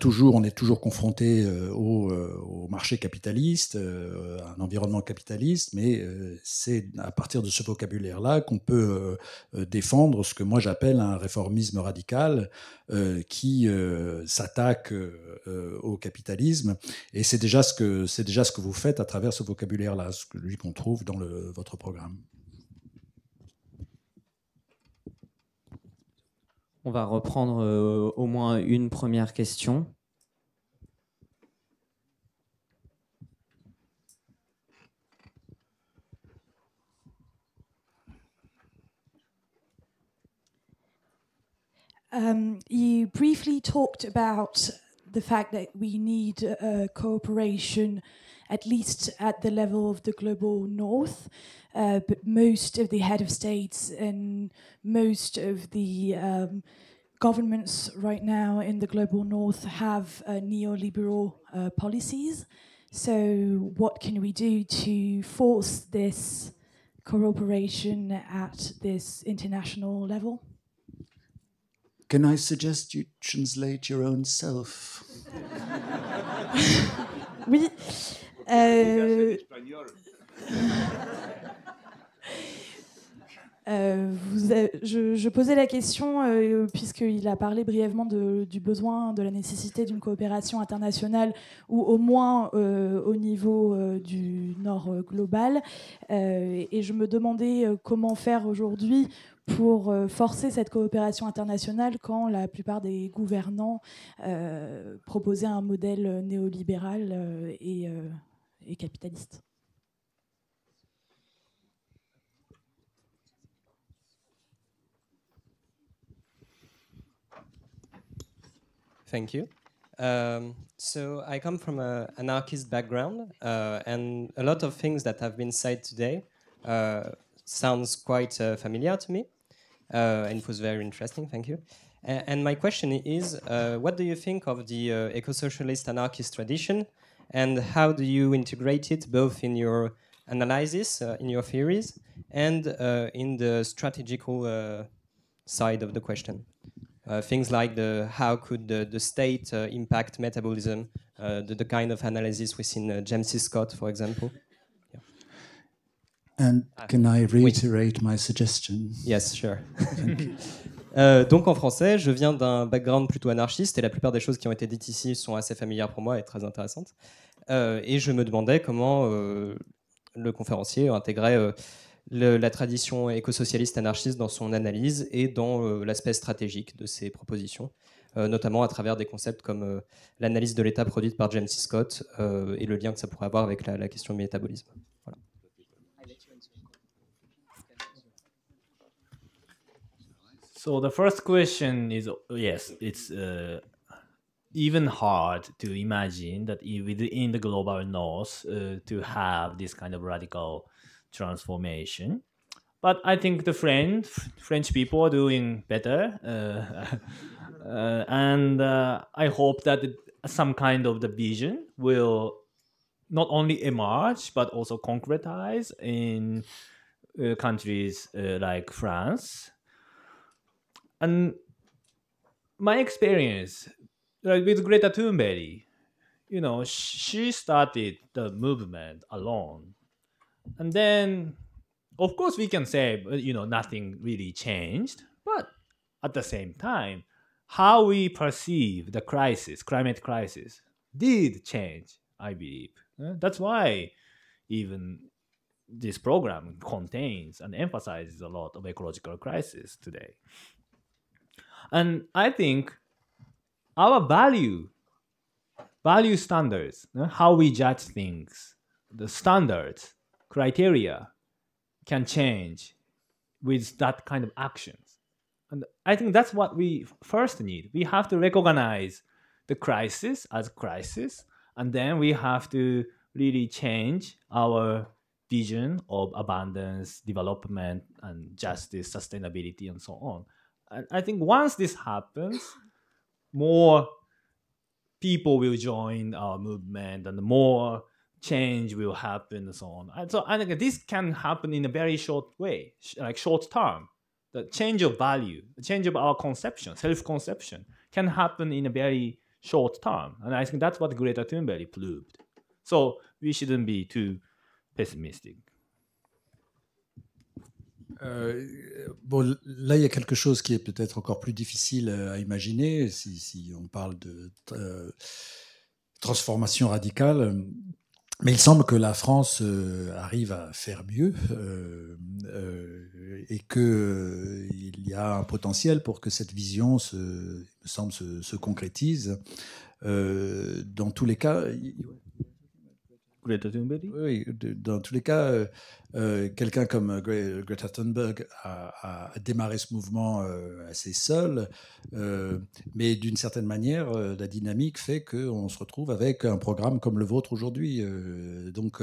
toujours confronté au, marché capitaliste, à un environnement capitaliste, mais c'est à partir de ce vocabulaire-là qu'on peut défendre ce que moi j'appelle un réformisme radical qui s'attaque au capitalisme. Et c'est déjà ce que c'est déjà ce que vous faites à travers ce vocabulaire-là, lui qu'on trouve dans votre programme. On va reprendre euh, au moins une première question. Um, you briefly talked about the fact that we need uh, cooperation at least at the level of the global north. Uh, but most of the head of states and most of the um, governments right now in the global north have uh, neoliberal uh, policies. So, what can we do to force this cooperation at this international level? Can I suggest you translate your own self? Euh, euh, vous je, posais la question, euh, puisqu'il a parlé brièvement du besoin, de la nécessité d'une coopération internationale, ou au moins au niveau du Nord global. et je me demandais comment faire aujourd'hui pour forcer cette coopération internationale quand la plupart des gouvernants proposaient un modèle néolibéral et et capitaliste. Thank you. Um, so I come from an anarchist background, uh, and a lot of things that have been said today uh, sounds quite uh, familiar to me, uh, and it was very interesting. Thank you. and my question is, uh, what do you think of the uh, eco-socialist anarchist tradition and how do you integrate it both in your analysis, uh, in your theories, and uh, in the strategical uh, side of the question? Uh, things like the how could the, the state uh, impact metabolism, uh, the, the, kind of analysis we've seen James C. Scott, for example. And ah. can I reiterate my suggestion? Yes, sure. Euh, donc en français, je viens d'un background plutôt anarchiste et la plupart des choses qui ont été dites ici sont assez familières pour moi et très intéressantes. Euh, et je me demandais comment euh, le conférencier intégrait la tradition écosocialiste anarchiste dans son analyse et dans l'aspect stratégique de ses propositions, notamment à travers des concepts comme l'analyse de l'État produite par James C. Scott et le lien que ça pourrait avoir avec la question du métabolisme. So the first question is yes, it's uh, even hard to imagine that within the global north uh, to have this kind of radical transformation. But I think the French French people are doing better, uh, uh and uh, I hope that some kind of the vision will not only emerge but also concretize in uh, countries like France and my experience, like with Greta Thunberg, you know, she started the movement alone. And then, of course, we can say, uh, you know, nothing really changed. But at the same time, how we perceive the crisis, climate crisis, did change, I believe. Uh, that's why even this program contains and emphasizes a lot of ecological crisis today. And I think our value, value standards, how we judge things, the standards, criteria can change with that kind of actions. And I think that's what we first need. We have to recognize the crisis as crisis, and then we have to really change our vision of abundance, development, and justice, sustainability, and so on. I think once this happens, more people will join our movement and more change will happen and so on. And so I think this can happen in a very short way, like short term. The change of value, the change of our conception, self-conception can happen in a very short term. And I think that's what Greta Thunberg proved. So we shouldn't be too pessimistic. Euh, bon, là, il y a quelque chose qui est peut-être encore plus difficile euh, à imaginer si, on parle de euh, transformation radicale. Mais il semble que la France arrive à faire mieux et qu'il y a un potentiel pour que cette vision se, me semble, se, se concrétise. dans tous les cas, oui, dans tous les cas, euh, quelqu'un comme euh, Greta Thunberg a, démarré ce mouvement euh, assez seul, mais d'une certaine manière, la dynamique fait qu'on se retrouve avec un programme comme le vôtre aujourd'hui. donc,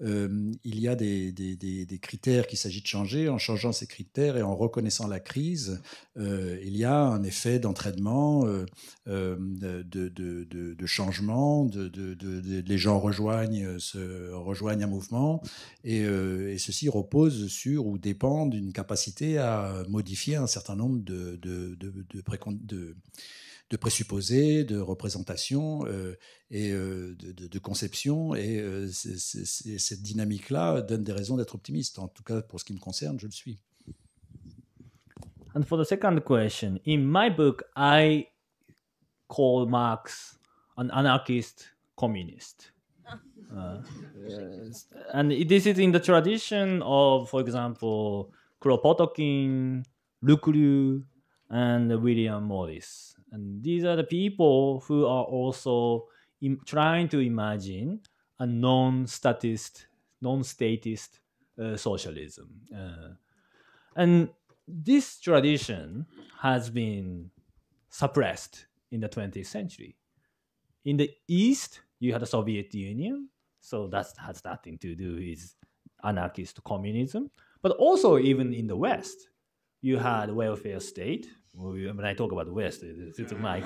il y a des, critères qu'il s'agit de changer. En changeant ces critères et en reconnaissant la crise, il y a un effet d'entraînement, de, de, changement. les gens rejoignent, se rejoignent un mouvement et et ceci repose sur ou dépend d'une capacité à modifier un certain nombre de, de, de, présupposés, de représentations euh, et euh, de, conceptions. Et euh, cette dynamique-là donne des raisons d'être optimiste. En tout cas, pour ce qui me concerne, je le suis. And for the second question, in my book, I call Marx an anarchist communist. Uh, And this is in the tradition of, for example, Kropotkin, Lukryu, and William Morris. And these are the people who are also trying to imagine a non-statist, non-statist uh, socialism. Uh, and this tradition has been suppressed in the 20th century. In the East, you had the Soviet Union, so that has nothing to do with anarchist communism. But also, even in the West, you had welfare state. When I talk about the West, it's, a my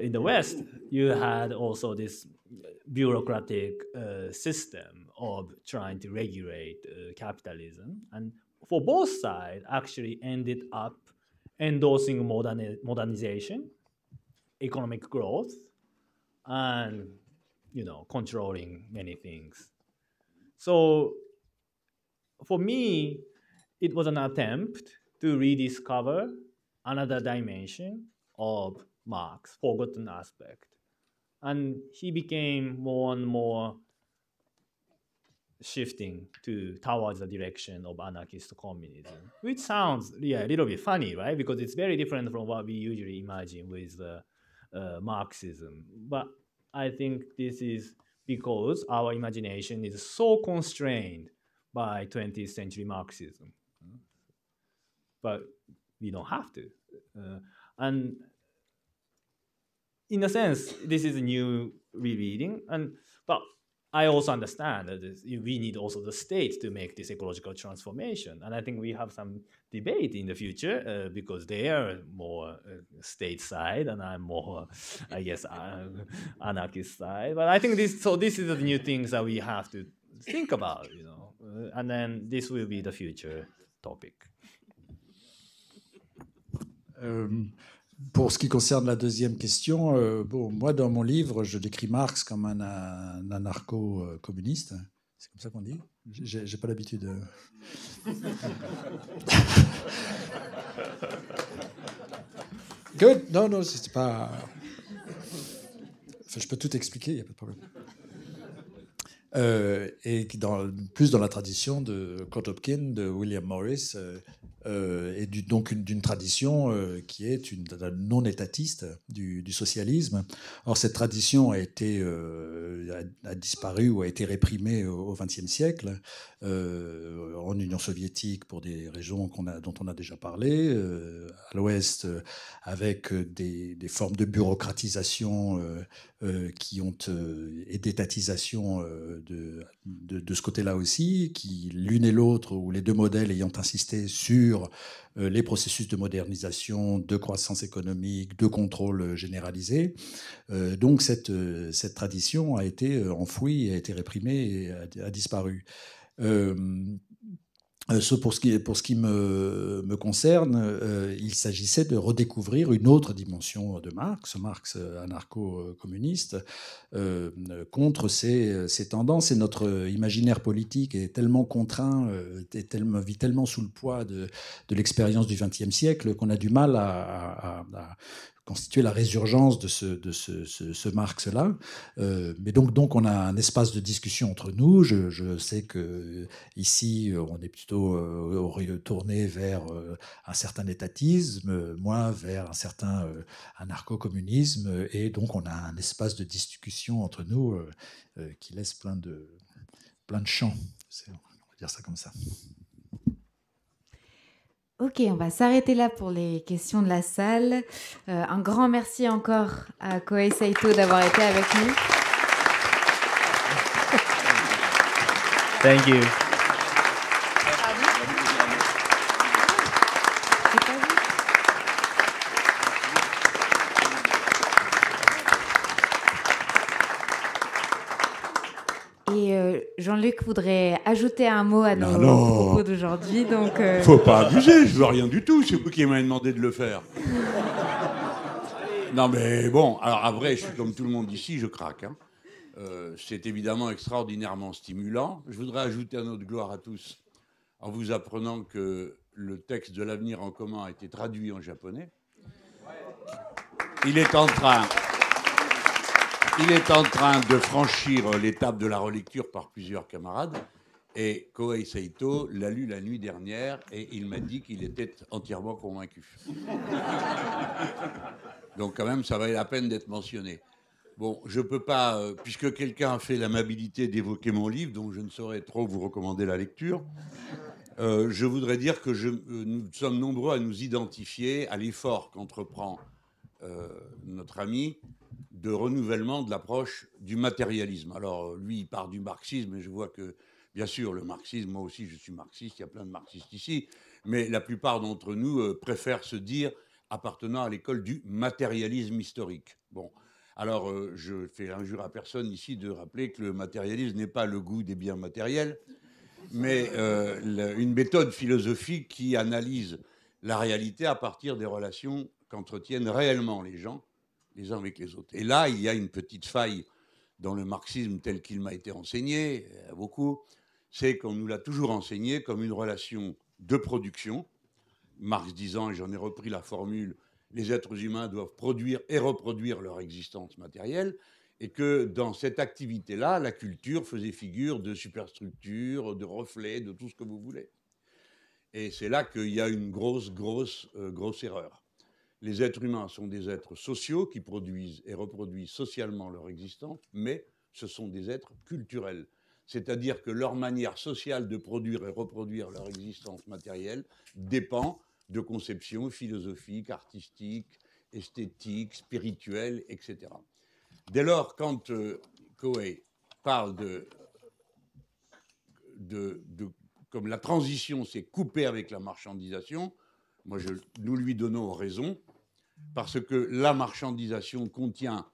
in the West, you had also this bureaucratic uh, system of trying to regulate uh, capitalism, and for both sides, actually ended up endorsing moderni- modernization, economic growth, and you know controlling many things. So for me, it was an attempt to rediscover another dimension of Marx, forgotten aspect. And he became more and more shifting to towards the direction of anarchist communism, which sounds yeah a little bit funny, right? Because it's very different from what we usually imagine with uh, uh, Marxism. But I think this is because our imagination is so constrained by 20th century Marxism. But we don't have to. Uh, and in a sense, this is a new rereading. And but I also understand that we need also the state to make this ecological transformation, and I think we have some debate in the future uh, because they are more uh, state side, and I'm more, I guess, uh, anarchist side. But I think this so this is the new things that we have to think about, you know, uh, and then this will be the future topic. Um, Pour ce qui concerne la deuxième question, euh, bon, moi, dans mon livre, je décris Marx comme un, anarcho-communiste. Euh, c'est comme ça qu'on dit J'ai pas l'habitude. Euh. Good Non, non, c'est pas. je peux tout expliquer, il n'y a pas de problème. et plus dans la tradition de Kurt Hopkins, de William Morris, euh, et donc d'une tradition euh, qui est une non étatiste du, socialisme. Or cette tradition a été euh, a, disparu ou a été réprimée au XXe siècle en Union soviétique pour des raisons a, dont on a déjà parlé, à l'Ouest avec des, formes de bureaucratisation qui ont et d'étatisation de, de, de ce côté-là aussi, qui l'une et l'autre ou les deux modèles ayant insisté sur euh, les processus de modernisation, de croissance économique, de contrôle euh, généralisé. Euh, donc cette, cette tradition a été enfouie, a été réprimée et a, disparu. Euh, ce pour ce qui, me, me concerne, euh, il s'agissait de redécouvrir une autre dimension de Marx, Marx euh, anarcho-communiste, contre ces, tendances. Et notre imaginaire politique est tellement contraint, est tellement, vit tellement sous le poids de, l'expérience du XXe siècle qu'on a du mal à, constituer la résurgence de ce, Marx-là. Euh, mais donc, donc, on a un espace de discussion entre nous. Je, sais que euh, ici, euh, on est plutôt tourné vers un certain étatisme, moins vers un certain anarcho-communisme. Et donc, on a un espace de discussion entre nous qui laisse plein de, plein de champs. On va dire ça comme ça. Ok, on va s'arrêter là pour les questions de la salle. Euh, un grand merci encore à Koei Saito d'avoir été avec nous. Thank you. Jean-Luc voudrait ajouter un mot à nos propos d'aujourd'hui. Donc, ne euh, faut pas abuser, je veux rien du tout. C'est vous qui m'avez demandé de le faire. non, mais bon, alors après, je suis comme tout le monde ici, je craque. Hein. Euh, c'est évidemment extraordinairement stimulant. Je voudrais ajouter un autre gloire à tous, en vous apprenant que le texte de l'avenir en commun a été traduit en japonais. Il est en train. Il est en train de franchir l'étape de la relecture par plusieurs camarades. Et Kohei Saito l'a lu la nuit dernière et il m'a dit qu'il était entièrement convaincu. Donc quand même, ça valait la peine d'être mentionné. Bon, je ne peux pas, euh, puisque quelqu'un a fait l'amabilité d'évoquer mon livre, donc je ne saurais trop vous recommander la lecture, euh, je voudrais dire que euh, nous sommes nombreux à nous identifier à l'effort qu'entreprend notre ami de renouvellement de l'approche du matérialisme. Alors euh, lui, il part du marxisme, et je vois que, bien sûr, le marxisme, moi aussi je suis marxiste, il y a plein de marxistes ici, mais la plupart d'entre nous euh, préfèrent se dire appartenant à l'école du matérialisme historique. Bon, alors euh, je fais injure à personne ici de rappeler que le matérialisme n'est pas le goût des biens matériels, mais une méthode philosophique qui analyse la réalité à partir des relations qu'entretiennent réellement les gens les uns avec les autres. Et là, il y a une petite faille dans le marxisme tel qu'il m'a été enseigné, à euh, beaucoup, c'est qu'on nous l'a toujours enseigné comme une relation de production. Marx disant, et j'en ai repris la formule, les êtres humains doivent produire et reproduire leur existence matérielle, et que dans cette activité-là, la culture faisait figure de superstructure, de reflet, de tout ce que vous voulez. Et c'est là qu'il y a une grosse, grosse, euh, grosse erreur. Les êtres humains sont des êtres sociaux qui produisent et reproduisent socialement leur existence, mais ce sont des êtres culturels. C'est-à-dire que leur manière sociale de produire et reproduire leur existence matérielle dépend de conceptions philosophiques, artistiques, esthétiques, spirituelles, etc. Dès lors, quand euh, parle de, comme la transition s'est coupée avec la marchandisation, moi nous lui donnons raison, parce que la marchandisation contient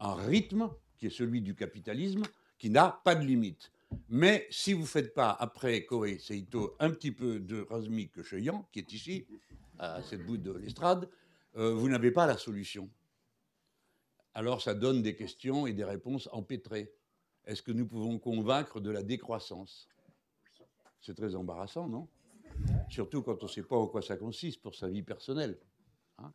un rythme, qui est celui du capitalisme, qui n'a pas de limite. Mais si vous ne faites pas, après Koei Seito, un petit peu de Rasmik Cheyan, qui est ici, à cette bout de l'estrade, euh, vous n'avez pas la solution. Alors ça donne des questions et des réponses empêtrées. Est-ce que nous pouvons convaincre de la décroissance C'est très embarrassant, non Surtout quand on ne sait pas en quoi ça consiste pour sa vie personnelle. Hein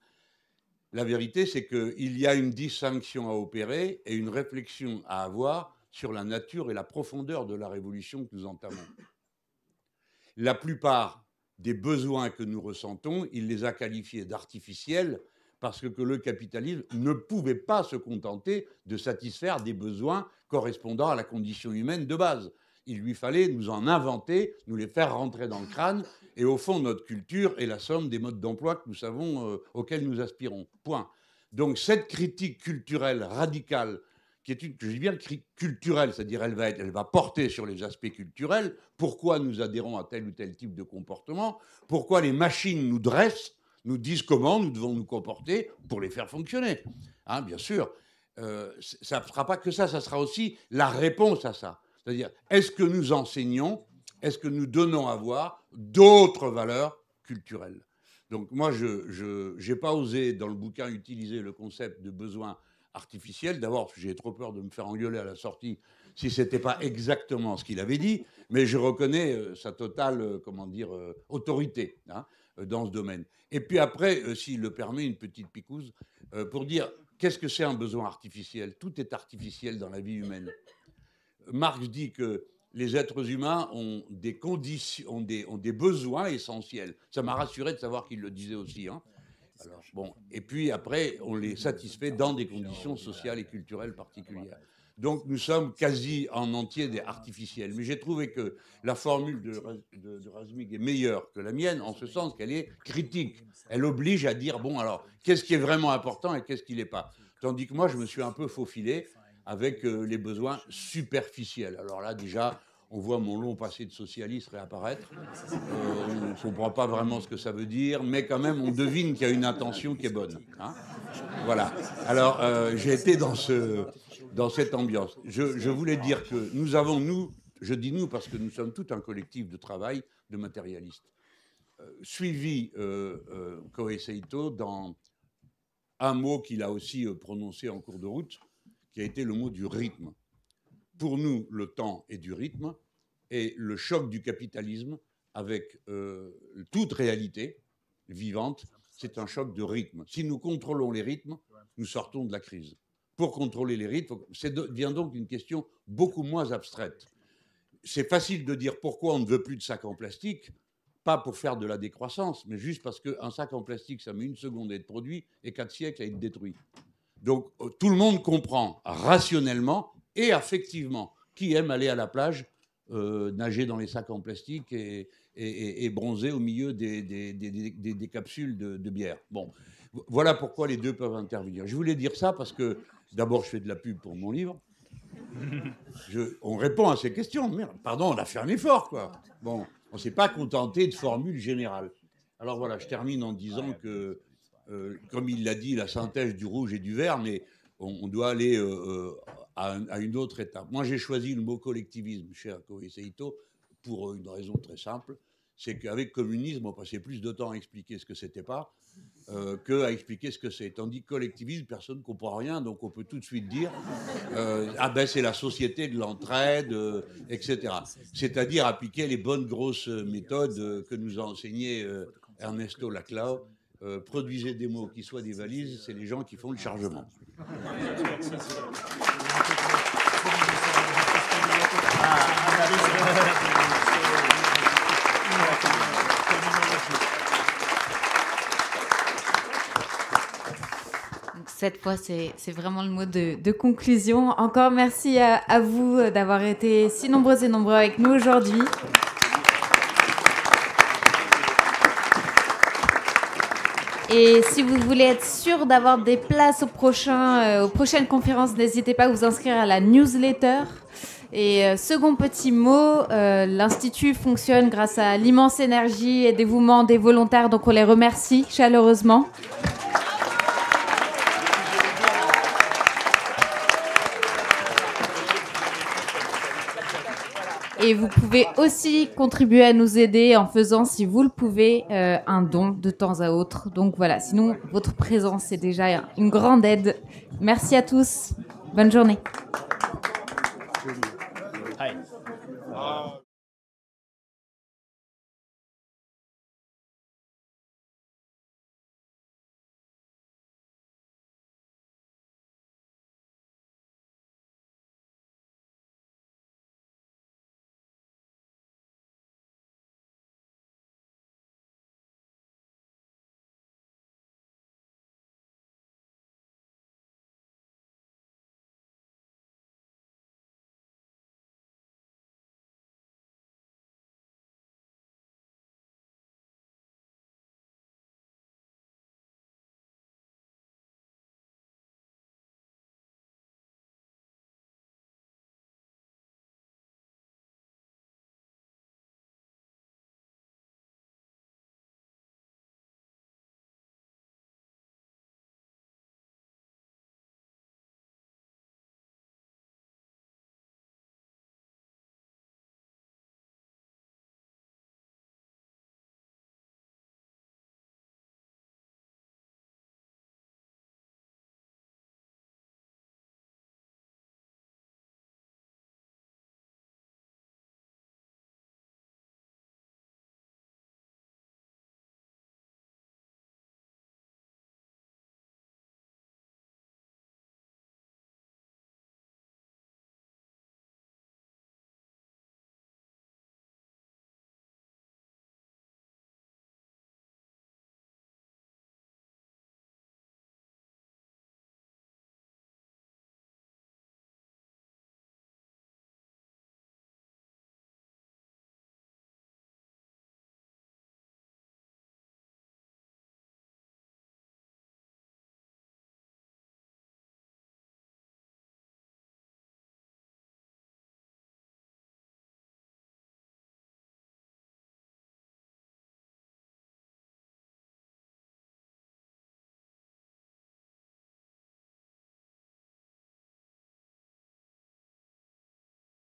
la vérité, c'est qu'il y a une distinction à opérer et une réflexion à avoir sur la nature et la profondeur de la révolution que nous entamons. La plupart des besoins que nous ressentons, il les a qualifiés d'artificiels parce que, que le capitalisme ne pouvait pas se contenter de satisfaire des besoins correspondant à la condition humaine de base il lui fallait nous en inventer, nous les faire rentrer dans le crâne. Et au fond, notre culture est la somme des modes d'emploi que nous savons, euh, auxquels nous aspirons. Point. Donc cette critique culturelle radicale, qui est une, je dis bien culturelle, c'est-à-dire elle va, elle va porter sur les aspects culturels, pourquoi nous adhérons à tel ou tel type de comportement, pourquoi les machines nous dressent, nous disent comment nous devons nous comporter pour les faire fonctionner. Hein, bien sûr, euh, ça ne fera pas que ça, ça sera aussi la réponse à ça. C'est-à-dire, est-ce que nous enseignons, est-ce que nous donnons à voir d'autres valeurs culturelles donc moi, je n'ai pas osé dans le bouquin utiliser le concept de besoin artificiel. D'abord, j'ai trop peur de me faire engueuler à la sortie si ce n'était pas exactement ce qu'il avait dit, mais je reconnais euh, sa totale, euh, comment dire, euh, autorité hein, dans ce domaine. Et puis après, s'il le permet, une petite picouse pour dire qu'est-ce que c'est un besoin artificiel Tout est artificiel dans la vie humaine. Marx dit que les êtres humains ont des conditions, des, besoins essentiels. Ça m'a rassuré de savoir qu'il le disait aussi. Hein. bon, et puis après, on les satisfait dans des conditions sociales et culturelles particulières. Donc nous sommes quasi en entier des artificiels. Mais j'ai trouvé que la formule de, de, est meilleure que la mienne, en ce sens qu'elle est critique. Elle oblige à dire, bon, alors, qu'est-ce qui est vraiment important et qu'est-ce qui l'est pas Tandis que moi, je me suis un peu faufilé avec euh, les besoins superficiels. Alors là, déjà, on voit mon long passé de socialiste réapparaître. on euh, ne comprend pas vraiment ce que ça veut dire, mais quand même, on devine qu'il y a une intention qui est bonne. Hein. voilà. Alors, euh, j'ai été dans, ce, dans cette ambiance. Je, voulais dire que nous avons, nous, je dis nous parce que nous sommes tout un collectif de travail de matérialistes, suivi Koe Seito dans un mot qu'il a aussi prononcé en cours de route, qui a été le mot du rythme. Pour nous, le temps est du rythme, et le choc du capitalisme avec euh, toute réalité vivante, c'est un choc de rythme. Si nous contrôlons les rythmes, nous sortons de la crise. Pour contrôler les rythmes, c'est devient donc une question beaucoup moins abstraite. C'est facile de dire pourquoi on ne veut plus de sacs en plastique, pas pour faire de la décroissance, mais juste parce qu'un sac en plastique, ça met une seconde à être produit et quatre siècles à être détruit. Donc euh, tout le monde comprend rationnellement et affectivement qui aime aller à la plage, euh, nager dans les sacs en plastique et, bronzer au milieu des, des, capsules de, bière. Bon, voilà pourquoi les deux peuvent intervenir. Je voulais dire ça parce que d'abord je fais de la pub pour mon livre. on répond à ces questions. pardon, on a fait un effort, quoi. Bon, on ne s'est pas contenté de formules générales. Alors voilà, je termine en disant que euh, comme il l'a dit, la synthèse du rouge et du vert, mais on, doit aller euh, euh, à, une autre étape. Moi, j'ai choisi le mot collectivisme, cher Koei pour une raison très simple. C'est qu'avec communisme, on passait plus de temps à expliquer ce que c'était pas que qu'à expliquer ce que c'est. Tandis que collectivisme, personne ne comprend rien, donc on peut tout de suite dire ah ben c'est la société de l'entraide, etc. C'est-à-dire appliquer les bonnes grosses méthodes que nous a enseigné Ernesto Laclau euh, produisez des mots qui soient des valises, c'est les gens qui font le chargement. cette fois, c'est vraiment le mot de, conclusion. Encore merci à vous euh, d'avoir été si nombreux et nombreux avec nous aujourd'hui. Et si vous voulez être sûr d'avoir des places prochain, euh, aux prochaines conférences, n'hésitez pas à vous inscrire à la newsletter. Et euh, second petit mot, euh, l'Institut fonctionne grâce à l'immense énergie et dévouement des volontaires, donc on les remercie chaleureusement. Et vous pouvez aussi contribuer à nous aider en faisant, si vous le pouvez, euh, un don de temps à autre. Donc voilà, sinon, votre présence est déjà une grande aide. Merci à tous. Bonne journée.